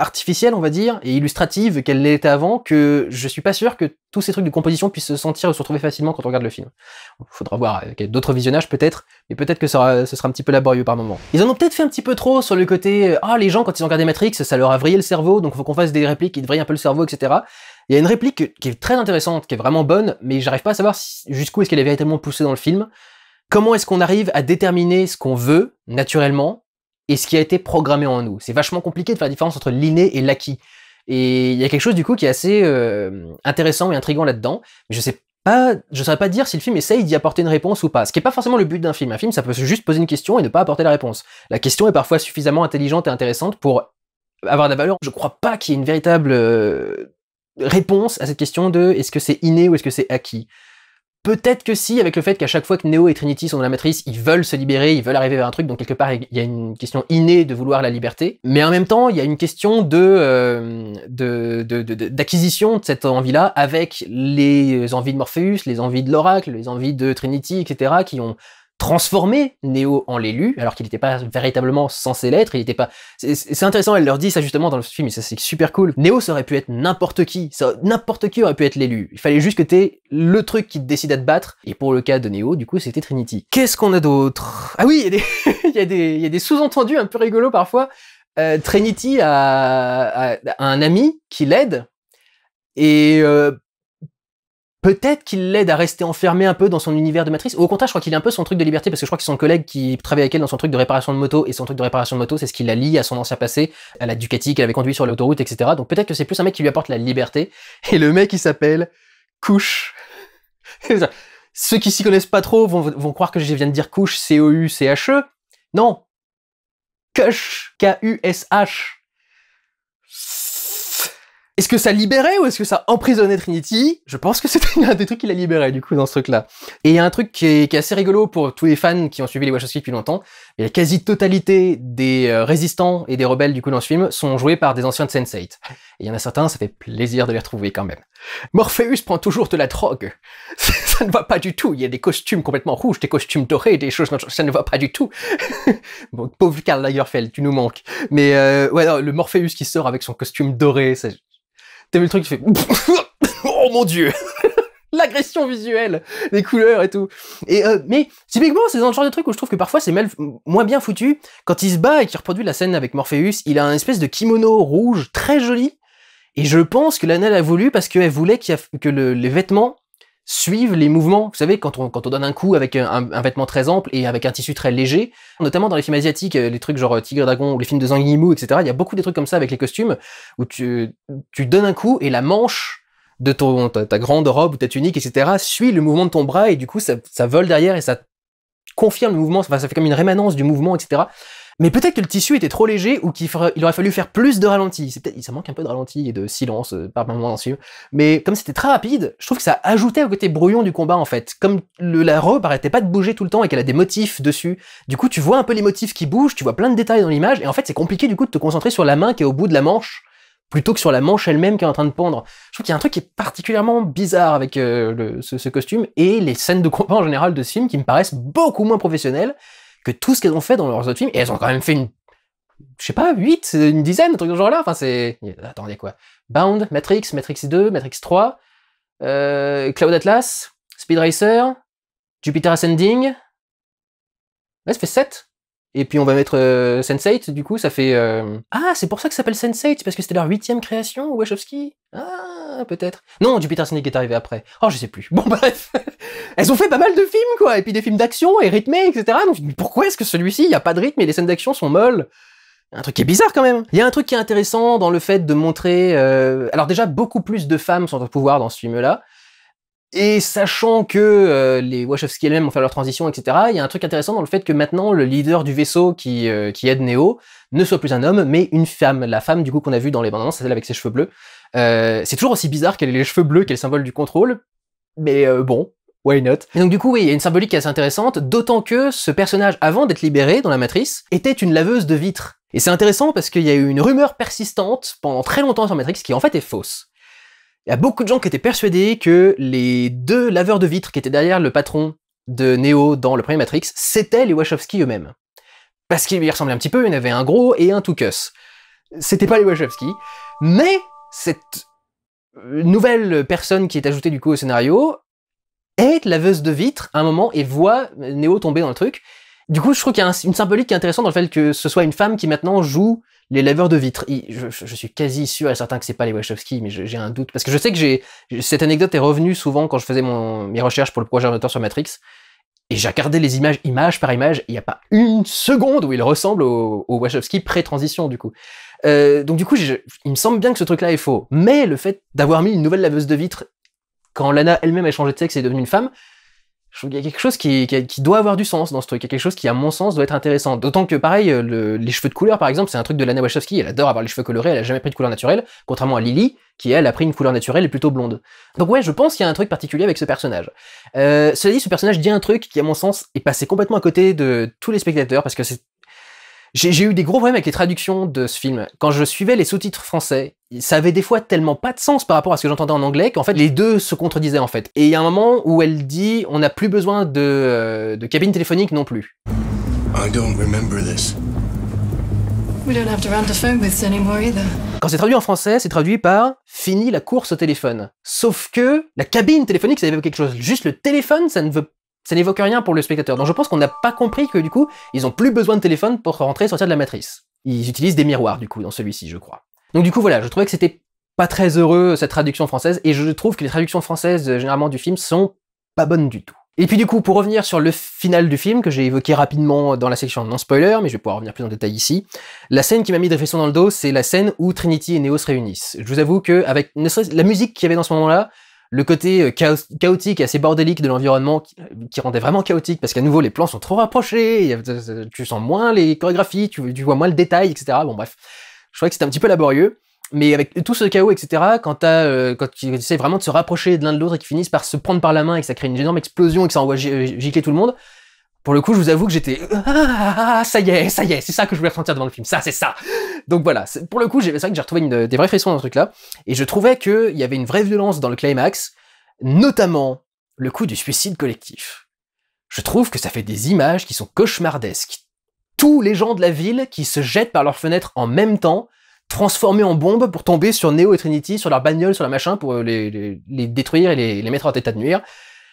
artificielle, on va dire, et illustrative qu'elle l'était avant, que je suis pas sûr que tous ces trucs de composition puissent se sentir ou se retrouver facilement quand on regarde le film. Il faudra voir avec euh, d'autres visionnages peut-être, mais peut-être que ce sera un petit peu laborieux par moment. Ils en ont peut-être fait un petit peu trop sur le côté euh, « Ah, les gens, quand ils ont regardé Matrix, ça leur a vrillé le cerveau, donc faut qu'on fasse des répliques qui devraient vrillent un peu le cerveau, etc. » Il y a une réplique qui est très intéressante, qui est vraiment bonne, mais j'arrive pas à savoir jusqu'où est-ce qu'elle est véritablement poussée dans le film. Comment est-ce qu'on arrive à déterminer ce qu'on veut, naturellement, et ce qui a été programmé en nous. C'est vachement compliqué de faire la différence entre l'inné et l'acquis. Et il y a quelque chose du coup qui est assez euh, intéressant et intriguant là-dedans. Mais je sais pas, je saurais pas dire si le film essaye d'y apporter une réponse ou pas. Ce qui est pas forcément le but d'un film. Un film, ça peut juste poser une question et ne pas apporter la réponse. La question est parfois suffisamment intelligente et intéressante pour avoir de la valeur. Je crois pas qu'il y ait une véritable euh, réponse à cette question de est-ce que c'est inné ou est-ce que c'est acquis. Peut-être que si, avec le fait qu'à chaque fois que Neo et Trinity sont dans la matrice, ils veulent se libérer, ils veulent arriver vers un truc, donc quelque part il y a une question innée de vouloir la liberté. Mais en même temps, il y a une question de euh, d'acquisition de, de, cette envie-là avec les envies de Morpheus, les envies de l'oracle, les envies de Trinity, etc., qui ont transformer néo en l'élu, alors qu'il n'était pas véritablement censé l'être, il n'était pas... C'est intéressant, elle leur dit ça justement dans le film, et ça c'est super cool. Neo, ça aurait pu être n'importe qui, n'importe qui aurait pu être l'élu. Il fallait juste que t'aies le truc qui te décide à te battre, et pour le cas de Neo, du coup, c'était Trinity. Qu'est-ce qu'on a d'autre Ah oui, (laughs) il y a des, sous-entendus un peu rigolos parfois. Euh, Trinity a, un ami qui l'aide, et euh, Peut-être qu'il l'aide à rester enfermé un peu dans son univers de matrice, Ou au contraire, je crois qu'il a un peu son truc de liberté parce que je crois que son collègue qui travaille avec elle dans son truc de réparation de moto et son truc de réparation de moto, c'est ce qui la lie à son ancien passé, à la Ducati qu'elle avait conduit sur l'autoroute, etc. Donc peut-être que c'est plus un mec qui lui apporte la liberté. Et le mec, il s'appelle Couche. (laughs) Ceux qui s'y connaissent pas trop vont, croire que je viens de dire Couche, C-O-U-C-H-E. Non. Kush, K-U-S-H. Est-ce que ça libérait ou est-ce que ça emprisonnait Trinity Je pense que c'était (laughs) un des trucs qui l'a libéré du coup dans ce truc-là. Et il y a un truc qui est, assez rigolo pour tous les fans qui ont suivi les Wachowski depuis longtemps. Et la quasi-totalité des euh, résistants et des rebelles du coup dans ce film sont joués par des anciens de sense Et il y en a certains, ça fait plaisir de les retrouver quand même. Morpheus prend toujours de la drogue. (laughs) ça ne va pas du tout. Il y a des costumes complètement rouges, des costumes dorés, des choses... Ça ne va pas du tout. (laughs) bon, pauvre Karl Lagerfeld, tu nous manques. Mais euh, ouais, le Morpheus qui sort avec son costume doré, ça... T'as vu le truc, tu fais (laughs) Oh mon dieu (laughs) L'agression visuelle, les couleurs et tout. Et euh, mais typiquement, c'est dans le genre de truc où je trouve que parfois c'est moins bien foutu. Quand il se bat et qu'il reproduit la scène avec Morpheus, il a un espèce de kimono rouge très joli. Et je pense que Lana a voulu parce qu'elle voulait que les vêtements suivent les mouvements. Vous savez, quand on, donne un coup avec un, vêtement très ample et avec un tissu très léger, notamment dans les films asiatiques, euh, les trucs genre euh, Tigre Dragon ou les films de Zhang Yimou, etc., il y a beaucoup des trucs comme ça avec les costumes, où tu, donnes un coup et la manche de ta, grande robe ou ta tunique, etc., suit le mouvement de ton bras et du coup, ça, ça vole derrière et ça confirme le mouvement, enfin, ça fait comme une rémanence du mouvement, etc. Mais peut-être que le tissu était trop léger ou qu'il aurait fallu faire plus de ralenti. Ça manque un peu de ralentis et de silence euh, par moment dans ce film. Mais comme c'était très rapide, je trouve que ça ajoutait au côté brouillon du combat en fait. Comme la robe arrêtait pas de bouger tout le temps et qu'elle a des motifs dessus, du coup tu vois un peu les motifs qui bougent, tu vois plein de détails dans l'image et en fait c'est compliqué du coup de te concentrer sur la main qui est au bout de la manche plutôt que sur la manche elle-même qui est en train de pendre. Je trouve qu'il y a un truc qui est particulièrement bizarre avec euh, ce, ce, costume et les scènes de combat en général de ce film qui me paraissent beaucoup moins professionnelles que tout ce qu'elles ont fait dans leurs autres films. Et elles ont quand même fait une, je sais pas, 8, une dizaine, un truc de genre là. Enfin, c'est. Attendez quoi Bound, Matrix, Matrix 2, Matrix 3, euh, Cloud Atlas, Speed Racer, Jupiter Ascending. Ouais, ça fait 7. Et puis on va mettre euh, Sense8, du coup ça fait... Euh, ah, c'est pour ça que ça s'appelle Sense8, parce que c'était leur huitième création, Wachowski Ah peut-être. Non, Jupiter Sonic est arrivé après. Oh, je sais plus. Bon, (laughs) bref. Elles ont fait pas mal de films, quoi. Et puis des films d'action et rythmés, etc. Donc, pourquoi est-ce que celui-ci, il y a pas de rythme et les scènes d'action sont molles? Un truc qui est bizarre quand même. Il y a un truc qui est intéressant dans le fait de montrer... Euh, alors déjà, beaucoup plus de femmes sont au pouvoir dans ce film-là. Et sachant que euh, les Wachowski elles-mêmes ont fait leur transition, etc., il y a un truc intéressant dans le fait que maintenant, le leader du vaisseau qui, euh, qui aide Neo ne soit plus un homme, mais une femme. La femme, du coup, qu'on a vue dans les bandes annonces, celle avec ses cheveux bleus. Euh, c'est toujours aussi bizarre qu'elle ait les cheveux bleus, qu'elle est symbole du contrôle, mais euh, bon, Why not Et donc du coup, oui, il y a une symbolique assez intéressante, d'autant que ce personnage, avant d'être libéré dans la Matrice, était une laveuse de vitres. Et c'est intéressant parce qu'il y a eu une rumeur persistante pendant très longtemps sur Matrix qui en fait est fausse. Il y a beaucoup de gens qui étaient persuadés que les deux laveurs de vitres qui étaient derrière le patron de Neo dans le premier Matrix, c'étaient les Wachowski eux-mêmes. Parce qu'ils lui ressemblaient un petit peu, il y en avait un gros et un tout C'était pas les Wachowski, mais cette euh, nouvelle personne qui est ajoutée du coup au scénario est laveuse de vitres à un moment et voit euh, Neo tomber dans le truc. Du coup, je trouve qu'il y a une symbolique qui est intéressante dans le fait que ce soit une femme qui maintenant joue les laveurs de vitres. Je, suis quasi sûr et certain que c'est pas les Wachowski, mais j'ai un doute parce que je sais que cette anecdote est revenue souvent quand je faisais mes recherches pour le projet d'auteur sur Matrix. Et j'ai regardé les images, image par image, il n'y a pas une seconde où il ressemble aux au Wachowski pré-transition, du coup. Euh, donc du coup, il me semble bien que ce truc-là est faux. Mais le fait d'avoir mis une nouvelle laveuse de vitres quand Lana elle-même a changé de sexe et est devenue une femme, je trouve qu'il y a quelque chose qui, doit avoir du sens dans ce truc. Il y a quelque chose qui, à mon sens, doit être intéressant. D'autant que, pareil, euh, les cheveux de couleur, par exemple, c'est un truc de Lana Wachowski. Elle adore avoir les cheveux colorés, elle a jamais pris de couleur naturelle, contrairement à Lily, qui, elle, a pris une couleur naturelle et plutôt blonde. Donc ouais, je pense qu'il y a un truc particulier avec ce personnage. Euh, cela dit, ce personnage dit un truc qui, à mon sens, est passé complètement à côté de tous les spectateurs, parce que c'est j'ai eu des gros problèmes avec les traductions de ce film. Quand je suivais les sous-titres français, ça avait des fois tellement pas de sens par rapport à ce que j'entendais en anglais qu'en fait les deux se contredisaient en fait. Et il y a un moment où elle dit on n'a plus besoin de, euh, cabine téléphonique non plus. Quand c'est traduit en français, c'est traduit par fini la course au téléphone. Sauf que la cabine téléphonique, ça veut quelque chose. Juste le téléphone, ça ne veut ça n'évoque rien pour le spectateur. Donc je pense qu'on n'a pas compris que du coup, ils ont plus besoin de téléphone pour rentrer et sortir de la matrice. Ils utilisent des miroirs du coup dans celui-ci, je crois. Donc du coup voilà, je trouvais que c'était pas très heureux euh, cette traduction française et je trouve que les traductions françaises euh, généralement du film sont pas bonnes du tout. Et puis du coup, pour revenir sur le final du film, que j'ai évoqué rapidement dans la section non-spoiler, mais je vais pouvoir revenir plus en détail ici, la scène qui m'a mis des réflexion dans le dos, c'est la scène où Trinity et Neo se réunissent. Je vous avoue que, avec la musique qu'il y avait dans ce moment-là, le côté euh, chaotique et assez bordélique de l'environnement euh, qui, rendait vraiment chaotique parce qu'à nouveau les plans sont trop rapprochés, euh, tu sens moins les chorégraphies, tu, vois moins le détail, etc. Bon bref, je crois que c'était un petit peu laborieux. Mais avec tout ce chaos, etc., quand, quand tu essaies vraiment de se rapprocher de l'un de l'autre et qu'ils finissent par se prendre par la main et que ça crée une énorme explosion et que ça envoie gicler tout le monde, pour le coup, je vous avoue que j'étais ah, ça y est, ça y est, c'est ça que je voulais ressentir devant le film, ça, c'est ça. Donc voilà, pour le coup, j'ai c'est vrai que j'ai retrouvé une, des vrais frissons dans ce truc-là, et je trouvais qu'il y avait une vraie violence dans le climax, notamment le coup du suicide collectif. Je trouve que ça fait des images qui sont cauchemardesques. Tous les gens de la ville qui se jettent par leurs fenêtres en même temps, transformés en bombes pour tomber sur Neo et Trinity, sur leur bagnole, sur la machin, pour euh, les, détruire et les, mettre en état de nuire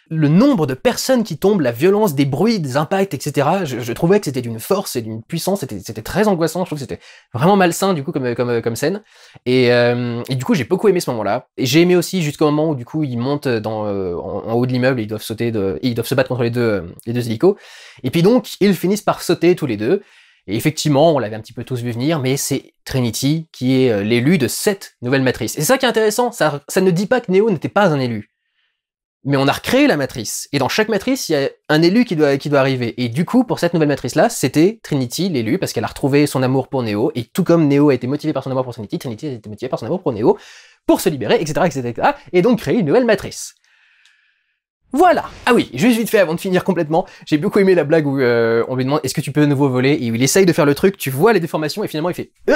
le nombre de personnes qui tombent, la violence des bruits, des impacts, etc. Je, trouvais que c'était d'une force et d'une puissance, c'était très angoissant, je trouve que c'était vraiment malsain du coup comme, scène. Euh, et, du coup j'ai beaucoup aimé ce moment-là. Et j'ai aimé aussi jusqu'au moment où du coup ils montent euh, en, haut de l'immeuble et ils doivent sauter, ils doivent se battre contre les deux, euh, les deux hélicos. Et puis donc ils finissent par sauter tous les deux. Et effectivement, on l'avait un petit peu tous vu venir, mais c'est Trinity qui est l'élu de cette nouvelle matrice. Et c'est ça qui est intéressant, ça, ça ne dit pas que Neo n'était pas un élu mais on a recréé la matrice. Et dans chaque matrice, il y a un élu qui doit, qui doit arriver. Et du coup, pour cette nouvelle matrice-là, c'était Trinity, l'élu, parce qu'elle a retrouvé son amour pour Neo. Et tout comme Neo a été motivé par son amour pour Trinity, Trinity a été motivée par son amour pour Neo, pour se libérer, etc., etc., et donc créer une nouvelle matrice. Voilà Ah oui, juste vite fait avant de finir complètement, j'ai beaucoup aimé la blague où euh, on lui demande est-ce que tu peux de nouveau voler et où il essaye de faire le truc, tu vois les déformations et finalement il fait... Euh!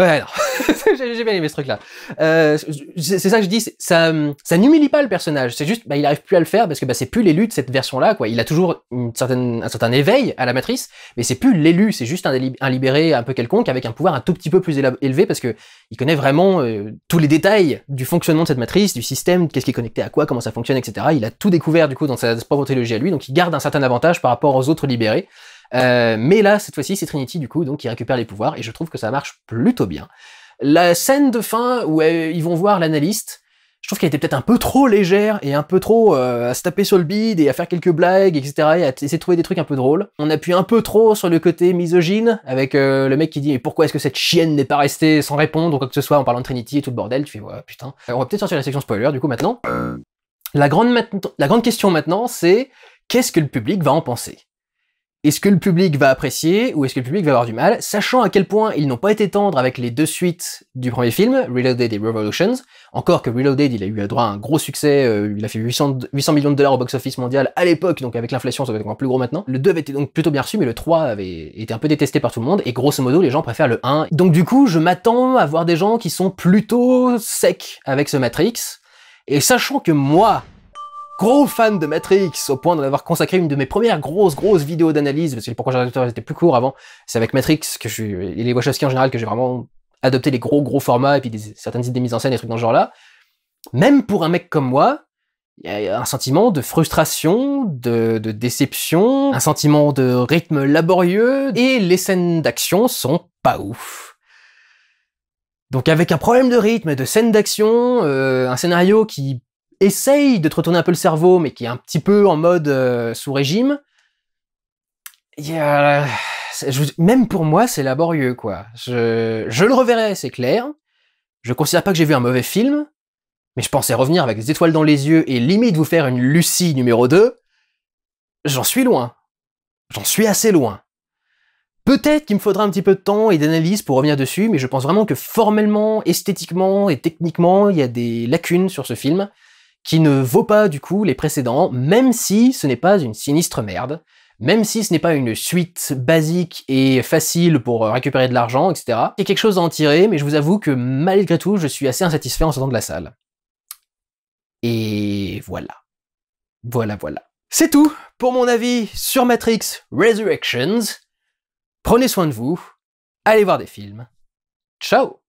Ouais, (laughs) j'ai bien aimé ce truc-là. Euh, c'est ça que je dis, ça, ça n'humilie pas le personnage. C'est juste, bah, il arrive plus à le faire parce que bah, c'est plus l'élu de cette version-là, quoi. Il a toujours une certaine, un certain éveil à la matrice, mais c'est plus l'élu, c'est juste un, libéré un peu quelconque avec un pouvoir un tout petit peu plus élevé parce que il connaît vraiment euh, tous les détails du fonctionnement de cette matrice, du système, qu'est-ce qui est connecté à quoi, comment ça fonctionne, etc. Il a tout découvert du coup dans sa propre trilogie à lui, donc il garde un certain avantage par rapport aux autres libérés. Euh, mais là, cette fois-ci, c'est Trinity, du coup, donc qui récupère les pouvoirs, et je trouve que ça marche plutôt bien. La scène de fin où euh, ils vont voir l'analyste, je trouve qu'elle était peut-être un peu trop légère et un peu trop euh, à se taper sur le bide et à faire quelques blagues, etc. et à essayer de trouver des trucs un peu drôles. On appuie un peu trop sur le côté misogyne avec le mec qui dit mais pourquoi est-ce que cette chienne n'est pas restée sans répondre ou quoi que ce soit en parlant de Trinity et tout le bordel. Tu fais ouais, putain. on va peut-être sortir la section spoiler du coup maintenant. la grande question maintenant c'est qu'est-ce que le public va en penser est-ce que le public va apprécier ou est-ce que le public va avoir du mal Sachant à quel point ils n'ont pas été tendres avec les deux suites du premier film, Reloaded et Revolutions. Encore que Reloaded, il a eu droit à un gros succès, euh, il a fait 800, millions de dollars au box-office mondial à l'époque, donc avec l'inflation ça va être encore plus gros maintenant. Le 2 avait été donc plutôt bien reçu, mais le 3 avait été un peu détesté par tout le monde, et grosso modo les gens préfèrent le 1. Donc du coup, je m'attends à voir des gens qui sont plutôt secs avec ce Matrix, et sachant que moi, gros fan de Matrix, au point d'en avoir consacré une de mes premières grosses, grosses vidéos d'analyse, parce que pourquoi j'ai c'était plus court avant. C'est avec Matrix que je et les Wachowski en général que j'ai vraiment adopté les gros, gros formats, et puis certaines idées mises en scène, et trucs dans ce genre-là. Même pour un mec comme moi, il y a un sentiment de frustration, de, déception, un sentiment de rythme laborieux, et les scènes d'action sont pas ouf. Donc avec un problème de rythme et de scène d'action, euh, un scénario qui essaye de te retourner un peu le cerveau, mais qui est un petit peu en mode euh, sous régime, euh, même pour moi, c'est laborieux, quoi. Je, je le reverrai, c'est clair. Je considère pas que j'ai vu un mauvais film, mais je pensais revenir avec des étoiles dans les yeux et limite vous faire une Lucie numéro 2. J'en suis loin. J'en suis assez loin. Peut-être qu'il me faudra un petit peu de temps et d'analyse pour revenir dessus, mais je pense vraiment que formellement, esthétiquement et techniquement, il y a des lacunes sur ce film qui ne vaut pas du coup les précédents, même si ce n'est pas une sinistre merde, même si ce n'est pas une suite basique et facile pour euh, récupérer de l'argent, etc. Il y a quelque chose à en tirer, mais je vous avoue que malgré tout, je suis assez insatisfait en sortant de la salle. Et voilà. Voilà, voilà. C'est tout pour mon avis sur Matrix Resurrections. Prenez soin de vous, allez voir des films. Ciao